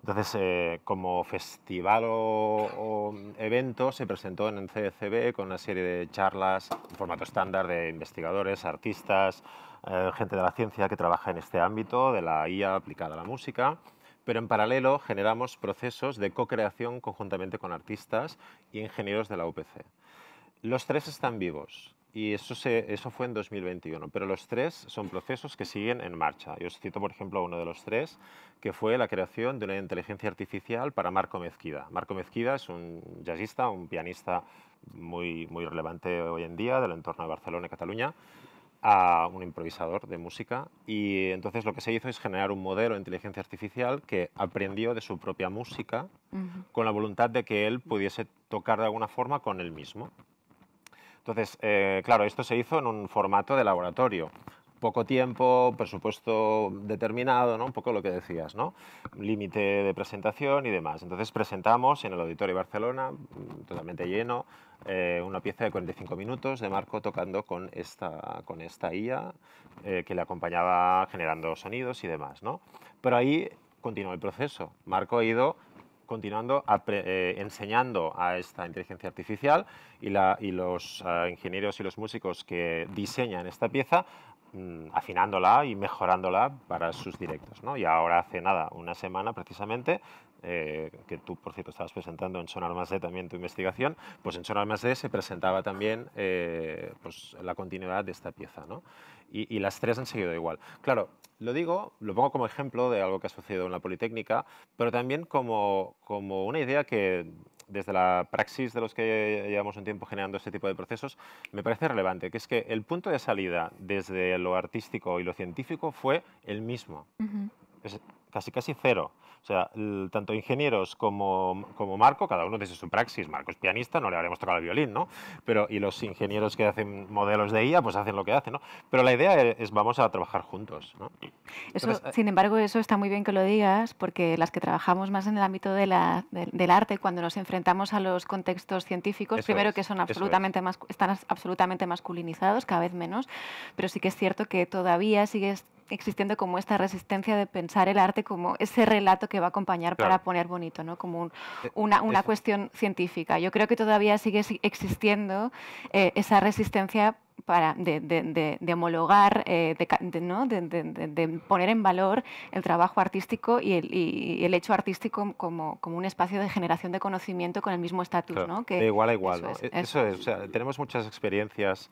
S3: Entonces, eh, como festival o, evento, se presentó en el CCB con una serie de charlas en formato estándar de investigadores, artistas, eh, gente de la ciencia que trabaja en este ámbito, de la IA aplicada a la música pero en paralelo generamos procesos de co-creación conjuntamente con artistas y ingenieros de la UPC. Los tres están vivos, y eso, eso fue en 2021, pero los tres son procesos que siguen en marcha. Yo os cito, por ejemplo, uno de los tres, que fue la creación de una inteligencia artificial para Marco Mezquida. Marco Mezquida es un jazzista, un pianista muy, muy relevante hoy en día del entorno de Barcelona y Cataluña, a un improvisador de música, y entonces lo que se hizo es generar un modelo de inteligencia artificial que aprendió de su propia música con la voluntad de que él pudiese tocar de alguna forma con él mismo. Entonces, eh, claro, esto se hizo en un formato de laboratorio. Poco tiempo, presupuesto determinado, ¿no? un poco lo que decías, ¿no? límite de presentación y demás. Entonces presentamos en el Auditorio Barcelona, totalmente lleno, eh, una pieza de 45 minutos de Marco tocando con esta, con esta IA eh, que le acompañaba generando sonidos y demás. ¿no? Pero ahí continuó el proceso. Marco ha ido continuando eh, enseñando a esta inteligencia artificial y, los eh, ingenieros y los músicos que diseñan esta pieza Mm, afinándola y mejorándola para sus directos. ¿no? Y ahora hace nada, una semana precisamente, eh, que tú por cierto estabas presentando en Sonar Más D e también tu investigación, pues en Sonar Más D e se presentaba también eh, pues, la continuidad de esta pieza. ¿no? Y, y, las tres han seguido igual. Claro, lo digo, lo pongo como ejemplo de algo que ha sucedido en la Politécnica, pero también como, como una idea que desde la praxis de los que llevamos un tiempo generando este tipo de procesos, me parece relevante, que es que el punto de salida desde lo artístico y lo científico fue el mismo. casi casi cero. O sea, tanto ingenieros como, como, Marco, cada uno desde su praxis. Marco es pianista, no le haremos tocado el violín, ¿no? Pero, y los ingenieros que hacen modelos de IA, pues hacen lo que hacen, ¿no? Pero la idea e, es, vamos a trabajar juntos, ¿no? Eh, sin
S1: embargo, eso está muy bien que lo digas, porque las que trabajamos más en el ámbito del arte, cuando nos enfrentamos a los contextos científicos, primero que son absolutamente más están absolutamente masculinizados, cada vez menos, pero sí que es cierto que todavía sigue existiendo como esta resistencia de pensar el arte como ese relato que va a acompañar para poner bonito, ¿no? Como eh, una, cuestión científica. Yo creo que todavía sigue existiendo eh, esa resistencia para de, homologar, ¿no? de, poner en valor el trabajo artístico y el, hecho artístico como, como, un espacio de generación de conocimiento con el mismo estatus. ¿no? Que, de igual a igual.
S3: Eso, e-, tenemos muchas experiencias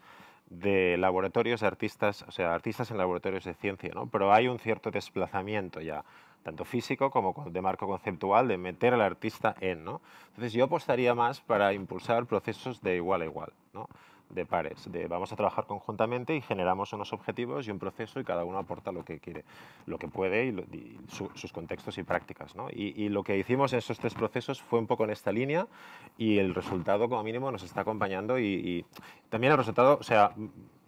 S3: de laboratorios de artistas, o sea, artistas en laboratorios de ciencia, ¿no? pero hay un cierto desplazamiento ya tanto físico como de marco conceptual, de meter al artista en. ¿no? Entonces yo apostaría más para impulsar procesos de igual a igual, ¿no? de pares, de vamos a trabajar conjuntamente y generamos unos objetivos y un proceso y cada uno aporta lo que quiere, lo que puede y, sus contextos y prácticas. ¿no? Y, lo que hicimos en esos tres procesos fue un poco en esta línea y el resultado como mínimo nos está acompañando y, y también el resultado, o sea,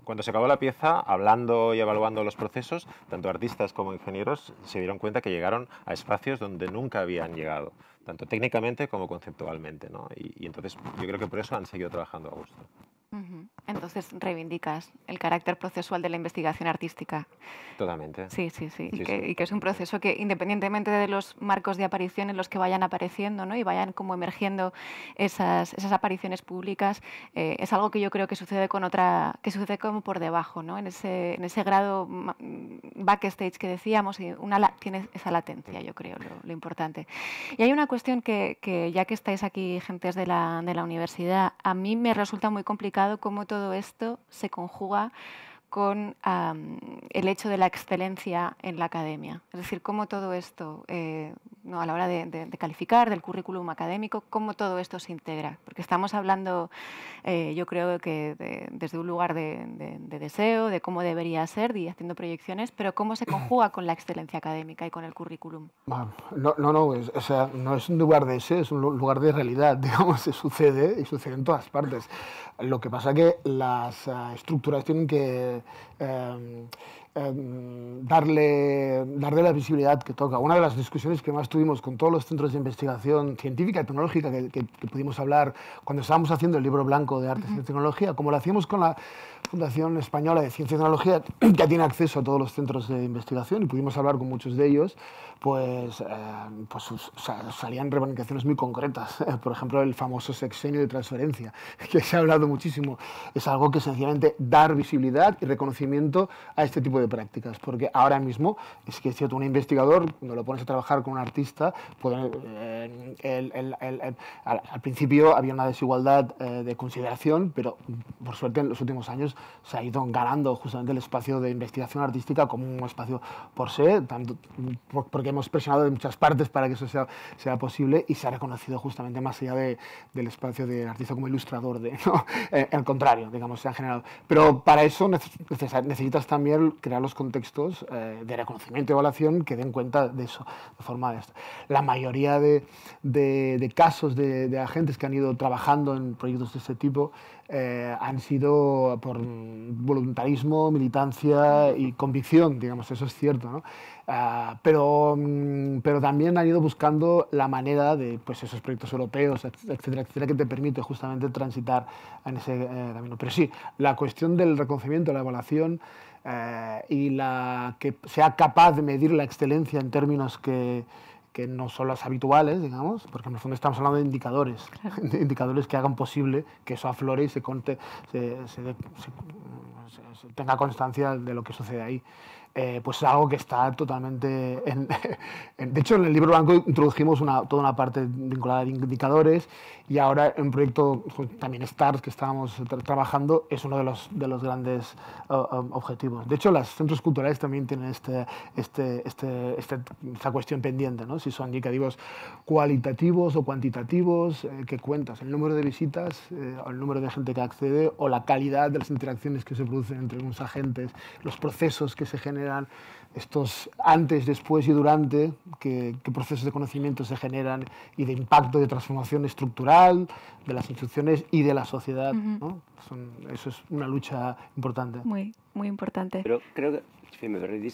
S3: cuando se acabó la pieza, hablando y evaluando los procesos, tanto artistas como ingenieros se dieron cuenta que llegaron a espacios donde nunca habían llegado, tanto técnicamente como conceptualmente. Y, y entonces yo creo que por eso han seguido trabajando a gusto.
S1: Entonces reivindicas el carácter procesual de la investigación artística.
S3: Totalmente. Sí, sí,
S1: sí. y, que, es un proceso que independientemente de los marcos de aparición en los que vayan apareciendo ¿no? y vayan como emergiendo esas, esas apariciones públicas, eh, es algo que yo creo que sucede con otra, que sucede como por debajo, ¿no? en, ese, en ese grado mm, backstage que decíamos, y una tiene esa latencia, yo creo, lo, importante. Y hay una cuestión que, que, ya que estáis aquí, gentes de la, de la universidad, a mí me resulta muy complicado como cómo todo esto se conjuga con el hecho de la excelencia en la academia. Es decir, cómo todo esto, eh, no, a la hora de, calificar del currículum académico, cómo todo esto se integra. Porque estamos hablando, eh, yo creo que desde un lugar de, deseo, de cómo debería ser, y haciendo proyecciones, pero cómo se conjuga con la excelencia académica y con el currículum.
S5: No, no, no, es, o sea, no es un lugar de deseo, es un lugar de realidad, digamos, se sucede y sucede en todas partes. Lo que pasa que las ah, estructuras tienen que Em, em, darle, la visibilidad que toca. Una de las discusiones que más tuvimos con todos los centros de investigación científica y tecnológica que, pudimos hablar cuando estábamos haciendo el libro blanco de artes y tecnología, como lo hacíamos con la Fundación Española de Ciencia y Tecnología, que tiene acceso a todos los centros de investigación y pudimos hablar con muchos de ellos, pues, eh, pues salían reivindicaciones muy concretas. Eh, por ejemplo, el famoso sexenio de transferencia, que se ha hablado muchísimo. Es algo que sencillamente dar visibilidad y reconocimiento a este tipo de prácticas, porque ahora mismo es que es cierto, un investigador, cuando lo pones a trabajar con un artista, eh, al, principio había una desigualdad de consideración, pero por suerte en los últimos años se ha ido ganando justamente el espacio de investigación artística como un espacio por sí, tanto porque hemos presionado de muchas partes para que eso sea, posible y se ha reconocido justamente más allá del espacio del artista como ilustrador, el eh, contrario, digamos, se han generado. Pero para eso necesitas también crear los contextos eh, de reconocimiento y evaluación que den cuenta de eso, de forma de La mayoría de, de casos de agentes que han ido trabajando en proyectos de este tipo, eh, han sido por voluntarismo, militancia y convicción, digamos, eso es cierto, ¿no? Ah, pero, mm, pero también han ido buscando la manera de pues, esos proyectos europeos, etcétera, etcétera, que te permite justamente transitar en ese eh, camino. Pero sí, la cuestión del reconocimiento, la evaluación eh, y la que sea capaz de medir la excelencia en términos que que no son las habituales, digamos, porque en el fondo estamos hablando de indicadores, de indicadores que hagan posible que eso aflore y se, conte, se tenga constancia de lo que sucede ahí. Eh, pues es algo que está totalmente... En, de hecho, en el libro blanco introdujimos una, toda una parte vinculada a indicadores y ahora en proyecto también STARS que estábamos trabajando es uno de los, de los grandes objetivos. De hecho, los centros culturales también tienen este, este, este, este, esta cuestión pendiente, ¿no? si son indicativos cualitativos o cuantitativos, eh, qué que cuentas, el número de visitas, eh, o el número de gente que accede o la calidad de las interacciones que se producen entre unos agentes, los procesos que se generan generan estos antes, después y durante, qué, procesos de conocimiento se generan y de impacto de transformación estructural de las instituciones y de la sociedad. eso es una lucha importante. Muy, muy importante. Pero
S4: creo que,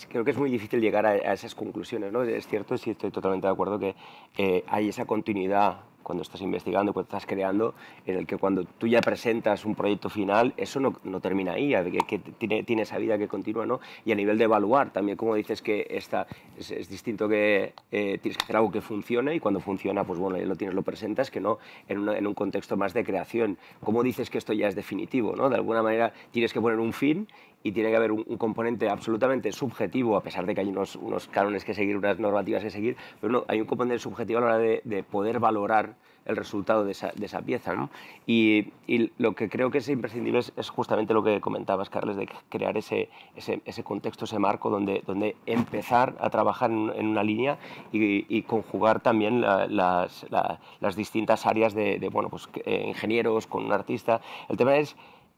S4: creo que es muy difícil llegar a, esas conclusiones. ¿no? Es cierto, sí, estoy totalmente de acuerdo que eh, hay esa continuidad cuando estás investigando, cuando estás creando, en el que cuando tú ya presentas un proyecto final, eso no, no termina ahí, que, tiene, esa vida que continúa, ¿no? Y a nivel de evaluar también, como dices que está es, distinto que eh, tienes que hacer algo que funcione y cuando funciona, pues bueno, ya lo tienes, lo presentas, que no en, en un contexto más de creación. ¿Cómo dices que esto ya es definitivo, ¿no? De alguna manera tienes que poner un fin y tiene que haber un, componente absolutamente subjetivo, a pesar de que hay unos, unos cánones que seguir, unas normativas que seguir, pero no, hay un componente subjetivo a la hora de, de poder valorar el resultado de esa, de esa pieza. ¿no? Y, y, lo que creo que es imprescindible es, justamente lo que comentabas, Carles, de crear ese, ese, ese contexto, ese marco donde, donde empezar a trabajar en, una línea y, y conjugar también las, las, distintas áreas de, de bueno, pues, eh, ingenieros con un artista. El tema es...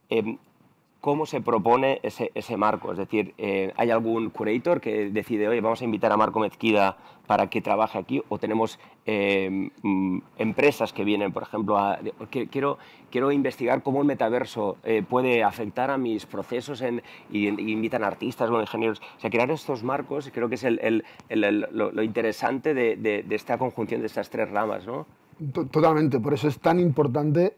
S4: Em, cómo se propone ese, marco. Es decir, eh, ¿hay algún curator que decide, oye, vamos a invitar a Marco Mezquida para que trabaje aquí? ¿O tenemos eh, mm, empresas que vienen, por ejemplo, a, quiero, quiero investigar cómo el metaverso eh, puede afectar a mis procesos en, y, invitan artistas o ingenieros? O sea, crear estos marcos creo que es lo, interesante de, de, esta conjunción de estas tres ramas, ¿no?
S5: Totalmente, por eso es tan importante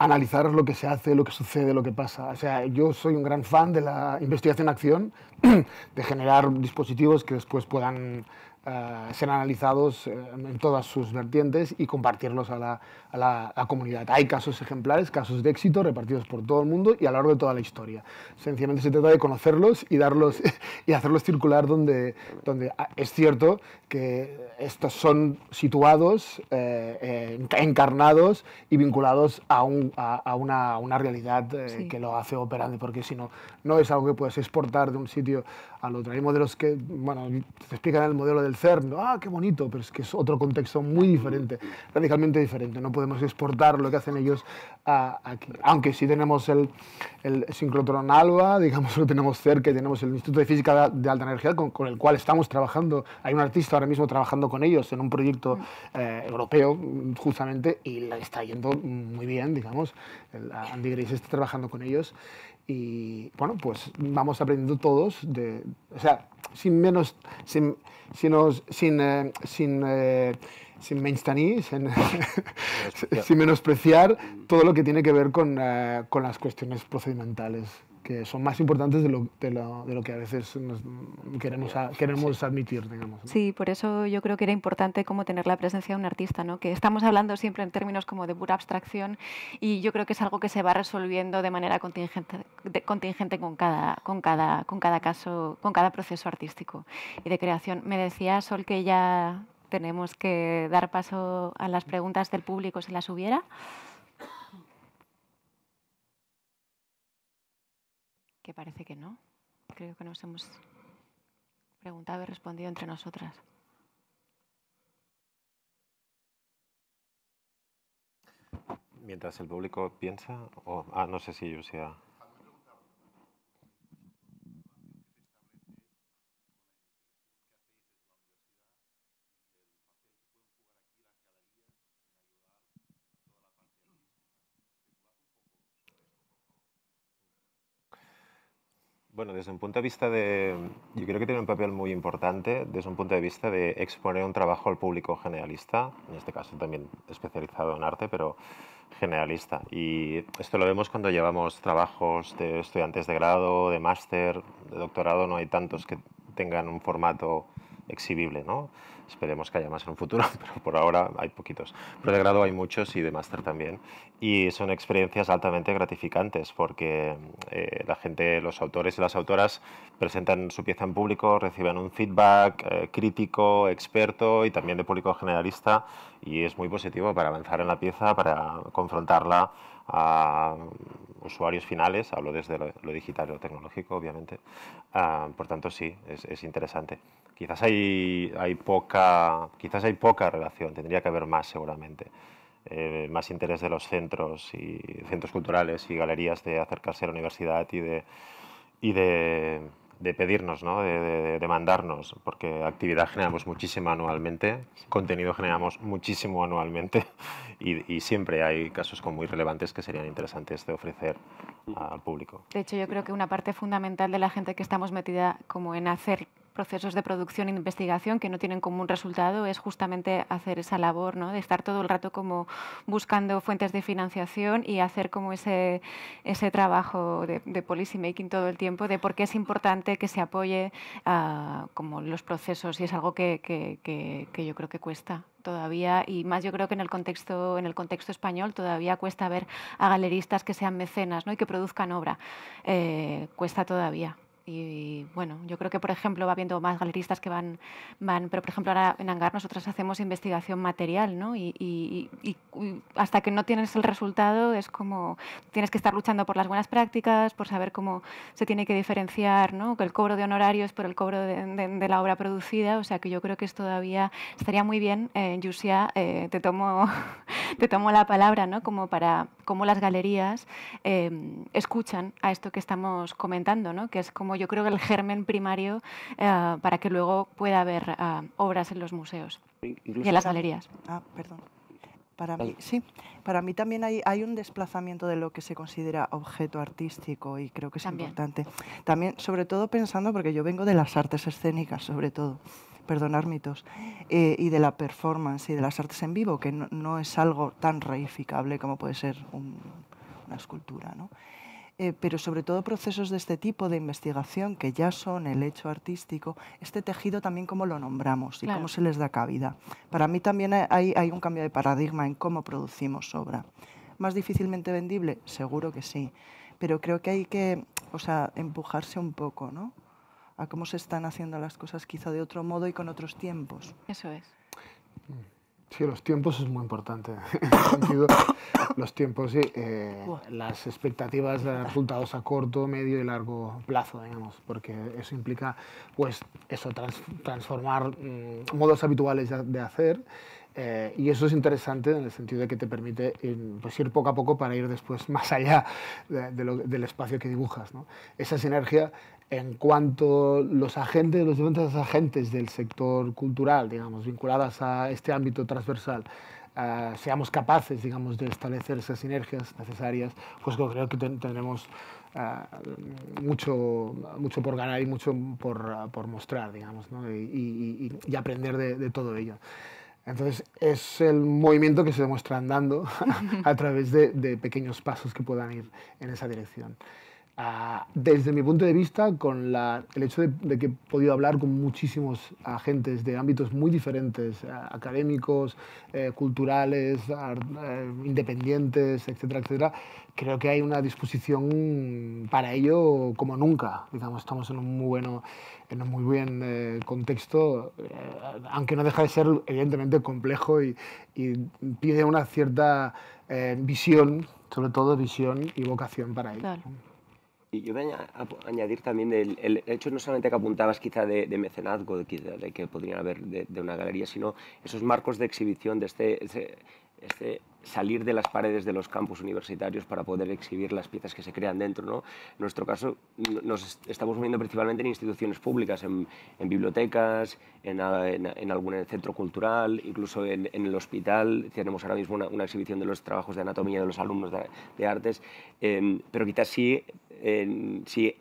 S5: analizar lo que se hace, lo que sucede, lo que pasa. O sea, yo soy un gran fan de la investigación-acción, de generar dispositivos que después puedan eh, ser analizados eh, en todas sus vertientes y compartirlos a la, a, la, comunidad. Hay casos ejemplares, casos de éxito repartidos por todo el mundo y a lo largo de toda la historia. Sencillamente se trata de conocerlos y, darlos y hacerlos circular donde, donde ah, es cierto que estos son situados, eh, encarnados y vinculados a, un, a una, una, realidad que lo hace operante, porque si no, no es algo que puedes exportar de un sitio al otro. Hay modelos que, bueno, te explican el modelo de el CERN, ah, qué bonito, pero es que es otro contexto muy diferente, radicalmente diferente. No podemos exportar lo que hacen ellos aquí. Aunque sí tenemos el, el ALBA, digamos, lo tenemos cerca, y tenemos el Instituto de Física de, Alta Energía con, el cual estamos trabajando. Hay un artista ahora mismo trabajando con ellos en un proyecto eh, europeo, justamente, y le está yendo muy bien, digamos. Andy Grace está trabajando con ellos y bueno, pues vamos aprendiendo todos, de, o sea, sin menos, sin, sin, sin, eh, sin, eh, sin, sin, sin, menospreciar todo lo que tiene que ver con, eh, con las cuestiones procedimentales que son más importantes de lo, de que a veces nos queremos, queremos admitir, digamos.
S1: Sí, por eso yo creo que era importante como tener la presencia de un artista, ¿no? que estamos hablando siempre en términos como de pura abstracción y yo creo que es algo que se va resolviendo de manera contingente, contingente con, cada, con, cada, con cada caso, con cada proceso artístico y de creación. Me decía Sol que ya tenemos que dar paso a las preguntas del público si las hubiera. parece que no. Creo que nos hemos preguntado y respondido entre nosotras.
S3: Mientras el público piensa, o, ah, no sé si yo sea Bueno, desde un punto de vista de... Yo creo que tiene un papel muy importante desde un punto de vista de exponer un trabajo al público generalista, en este caso también especializado en arte, pero generalista. Y esto lo vemos cuando llevamos trabajos de estudiantes de grado, de máster, de doctorado, no hay tantos que tengan un formato exhibible, ¿no? Esperemos que haya más en un futuro, pero por ahora hay poquitos. Pero de grado hay muchos y de máster también. Y son experiencias altamente gratificantes porque eh, la gente, los autores y las autoras presentan su pieza en público, reciben un feedback eh, crítico, experto y también de público generalista y es muy positivo para avanzar en la pieza, para confrontarla a mm, usuarios finales, hablo desde lo, digital y lo tecnológico, obviamente. Ah, por tanto, sí, es, es, interesante. Quizás hay, hay poca, quizás hay poca relación, tendría que haber más seguramente. Eh, más interés de los centros y centros culturales y galerías de acercarse a la universidad y de, y de de pedirnos, ¿no? de, de, mandarnos, porque actividad generamos muchísimo anualmente, contenido generamos muchísimo anualmente y, y, siempre hay casos como muy relevantes que serían interesantes de ofrecer al público.
S1: De hecho, yo creo que una parte fundamental de la gente que estamos metida como en hacer procesos de producción e investigación que no tienen como un resultado es justamente hacer esa labor, ¿no? de estar todo el rato como buscando fuentes de financiación y hacer como ese, ese trabajo de, de policy making todo el tiempo, de por qué es importante que se apoye como los procesos y es algo que, yo creo que cuesta todavía y más yo creo que en el contexto en el contexto español todavía cuesta ver a galeristas que sean mecenas ¿no? y que produzcan obra eh, cuesta todavía y bueno, yo creo que, por ejemplo, va habiendo más galeristas que van, van pero por ejemplo, ahora en Hangar nosotros hacemos investigación material, ¿no? Y, hasta que no tienes el resultado es como tienes que estar luchando por las buenas prácticas, por saber cómo se tiene que diferenciar, ¿no? Que el cobro de honorarios por el cobro de, la obra producida, o sea que yo creo que es todavía, estaría muy bien, eh, Yusia, eh, te, tomo, te tomo la palabra, ¿no? Como para cómo las galerías eh, escuchan a esto que estamos comentando, ¿no? Que es como yo creo que el germen primario eh, para que luego pueda haber eh, obras en los museos y
S2: en las galerías. Ah, perdón. Para mí, sí, para mí también hay, un desplazamiento de lo que se considera objeto artístico y creo que es importante. También, sobre todo pensando, porque yo vengo de las artes escénicas, sobre todo, perdonar mitos, eh, y de la performance y de las artes en vivo, que no, es algo tan reificable como puede ser una escultura. ¿no? Eh, pero sobre todo procesos de este tipo de investigación que ya son el hecho artístico, este tejido también cómo lo nombramos y cómo se les da cabida. Para mí también hay, un cambio de paradigma en cómo producimos obra. ¿Más difícilmente vendible? Seguro que sí, pero creo que hay que o sea, empujarse un poco ¿no? a cómo se están haciendo las cosas quizá de otro modo y con otros tiempos. Eso es.
S5: Sí, los tiempos es muy importante. los tiempos y eh, las expectativas de resultados a corto, medio y largo plazo, digamos, porque eso implica, pues, eso, trans transformar mm, modos habituales de hacer eh, y eso es interesante en el sentido de que te permite pues, ir poco a poco para ir después más allá del espacio que dibujas. Esa sinergia en cuanto los agentes, los diferentes agentes del sector cultural, digamos, vinculadas a este ámbito transversal, eh, seamos capaces, digamos, de establecer esas sinergias necesarias, pues creo que tenemos tendremos eh, mucho, mucho por ganar y mucho por, por mostrar, digamos, y, aprender de todo ello. Entonces es el movimiento que se demuestra andando a través de, de pequeños pasos que puedan ir en esa dirección desde mi punto de vista, con el hecho de, que he podido hablar con muchísimos agentes de ámbitos muy diferentes, eh, académicos, eh, culturales, eh, independientes, etcétera, etcétera, creo que hay una disposición para ello como nunca. estamos en un muy, bueno, en un muy buen contexto, aunque no deja de ser evidentemente complejo y, pide una cierta visión, sobre todo visión y vocación para ello.
S4: Y yo voy a añadir también el hecho no solamente que apuntabas quizá de, mecenazgo, de, de, que podrían haber de, una galería, sino esos marcos de exhibición, de este este salir de las paredes de los campus universitarios para poder exhibir las piezas que se crean dentro. En nuestro caso, nos estamos moviendo principalmente en instituciones públicas, en, bibliotecas, en, algún centro cultural, incluso en, el hospital. Tenemos ahora mismo una, exhibición de los trabajos de anatomía de los alumnos de, artes, em, pero quizás sí, em, si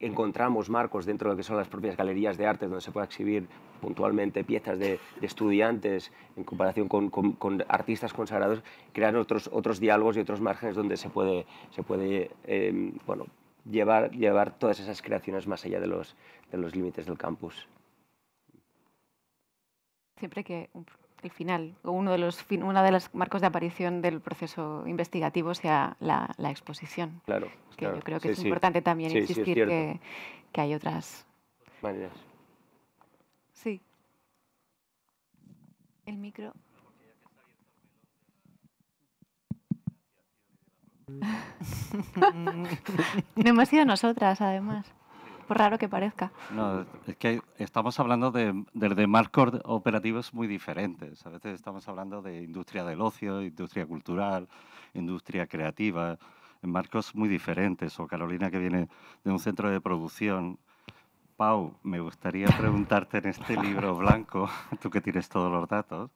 S4: encontramos marcos dentro de lo que son las propias galerías de arte donde se pueda exhibir puntualmente piezas de, estudiantes en comparación con, artistas consagrados, crean otros, otros diálogos y otros márgenes donde se puede, se puede em, llevar, llevar todas esas creaciones más allá de los, límites del campus.
S1: Siempre que el final o uno de los una de las marcos de aparición del proceso investigativo sea la, exposición. Claro,
S4: yo creo que es importante también insistir que,
S1: que hay otras maneras. Sí. El micro. no hemos sido nosotras, además. Por raro que parezca. No,
S6: es que estamos hablando de, marcos operativos muy diferentes. A veces estamos hablando de industria del ocio, industria cultural, industria creativa, en marcos muy diferentes. O Carolina, que viene de un centro de producción, Pau, me gustaría preguntarte en este libro blanco, tú que tienes todos los datos,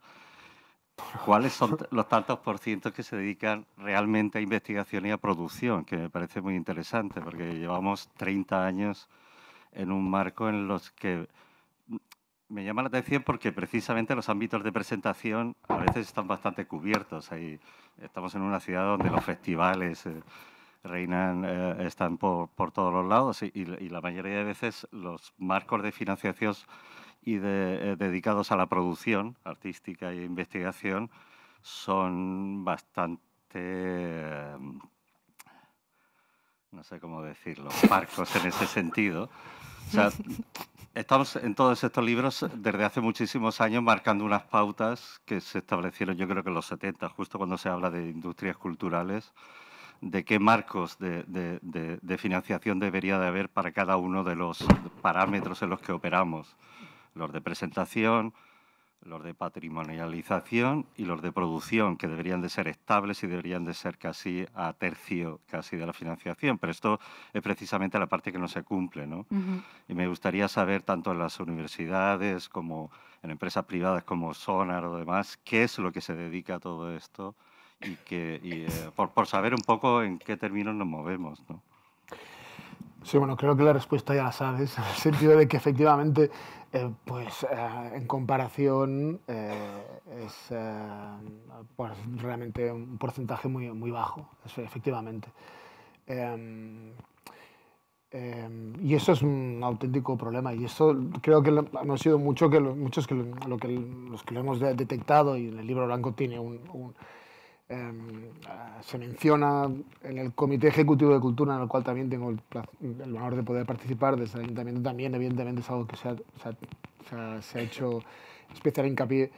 S6: ¿cuáles son los tantos por cientos que se dedican realmente a investigación y a producción? Que me parece muy interesante, porque llevamos 30 años en un marco en los que me llama la atención porque precisamente los ámbitos de presentación a veces están bastante cubiertos. Ahí estamos en una ciudad donde los festivales... Eh, reinan, eh, están por, todos los lados y, la mayoría de veces los marcos de financiación y eh, dedicados a la producción artística e investigación son bastante, eh, no sé cómo decirlo, marcos en ese sentido. estamos en todos estos libros desde hace muchísimos años marcando unas pautas que se establecieron yo creo que en los 70, justo cuando se habla de industrias culturales de qué marcos de, financiación debería de haber para cada uno de los parámetros en los que operamos, los de presentación, los de patrimonialización y los de producción, que deberían de ser estables y deberían de ser casi a tercio casi de la financiación. Pero esto es precisamente la parte que no se cumple. Y me gustaría saber, tanto en las universidades como en empresas privadas como Sonar o demás, qué es lo que se dedica a todo esto y que eh, por, por, saber un poco en qué términos nos movemos. ¿no?
S5: Sí, bueno, creo que la respuesta ya la sabes, en el sentido de que efectivamente, eh, pues eh, en comparación es pues, realmente un porcentaje muy, muy bajo, efectivamente. Em, em, y eso es un auténtico problema y eso creo que no ha sido mucho que muchos que, que los que lo hemos detectado y el libro blanco tiene un Em, eh, se menciona en el Comité Ejecutivo de Cultura, en el cual también tengo el, honor de poder participar desde el Ayuntamiento, también evidentemente es algo que se ha, hecho especial hincapié,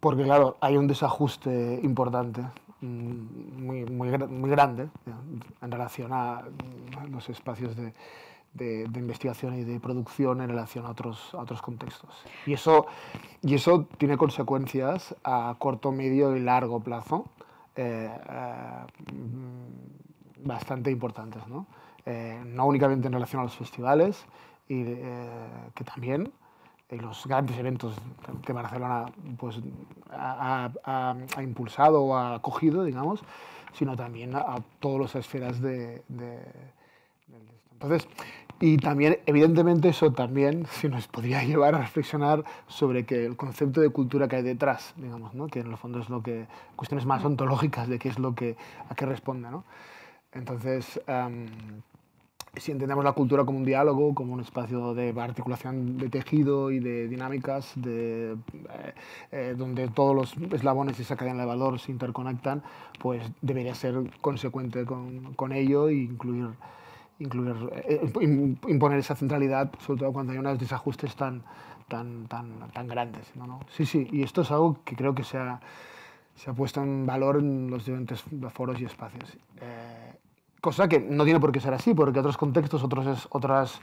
S5: porque claro, hay un desajuste importante mm, muy, muy, grande en relación a los espacios de, investigación y de producción en relación a otros, otros contextos. Y eso, y eso tiene consecuencias a corto, medio y largo plazo eh, eh, mm, bastante importantes, eh, ¿no? únicamente en relación a los festivales, y, que también, los grandes eventos que Barcelona pues, ha, impulsado o ha acogido, digamos, sino también a, todas las esferas de, de, y también, evidentemente, eso también se nos podría llevar a reflexionar sobre que el concepto de cultura que hay detrás, digamos, ¿no? que en el fondo es lo que, cuestiones más ontológicas de qué es lo que, a qué responde. ¿no? Entonces, em, si entendemos la cultura como un diálogo, como un espacio de articulación de tejido y de dinámicas, de, eh, eh, donde todos los eslabones y esa cadena de valor se interconectan, pues debería ser consecuente con, con ello e incluir eh, imponer esa centralidad, sobre todo cuando hay unos desajustes tan, tan, tan, tan grandes. Sí, sí, y esto es algo que creo que se ha, se ha puesto en valor en los diferentes foros y espacios. Eh, cosa que no tiene por qué ser así, porque otros contextos, otros, es,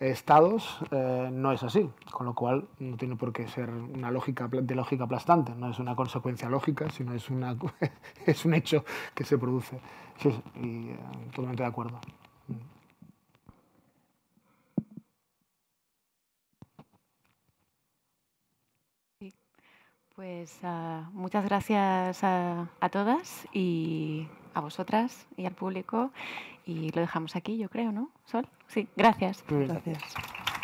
S5: estados eh, no es así, con lo cual no tiene por qué ser una lógica de lógica aplastante, no es una consecuencia lógica, sino es, una, es un hecho que se produce. y totalmente de acuerdo.
S1: Pues ah, muchas gracias a, a, todas y a vosotras y al público. Y lo dejamos aquí, yo creo, ¿no? Sol, sí, gracias.
S2: Gracias.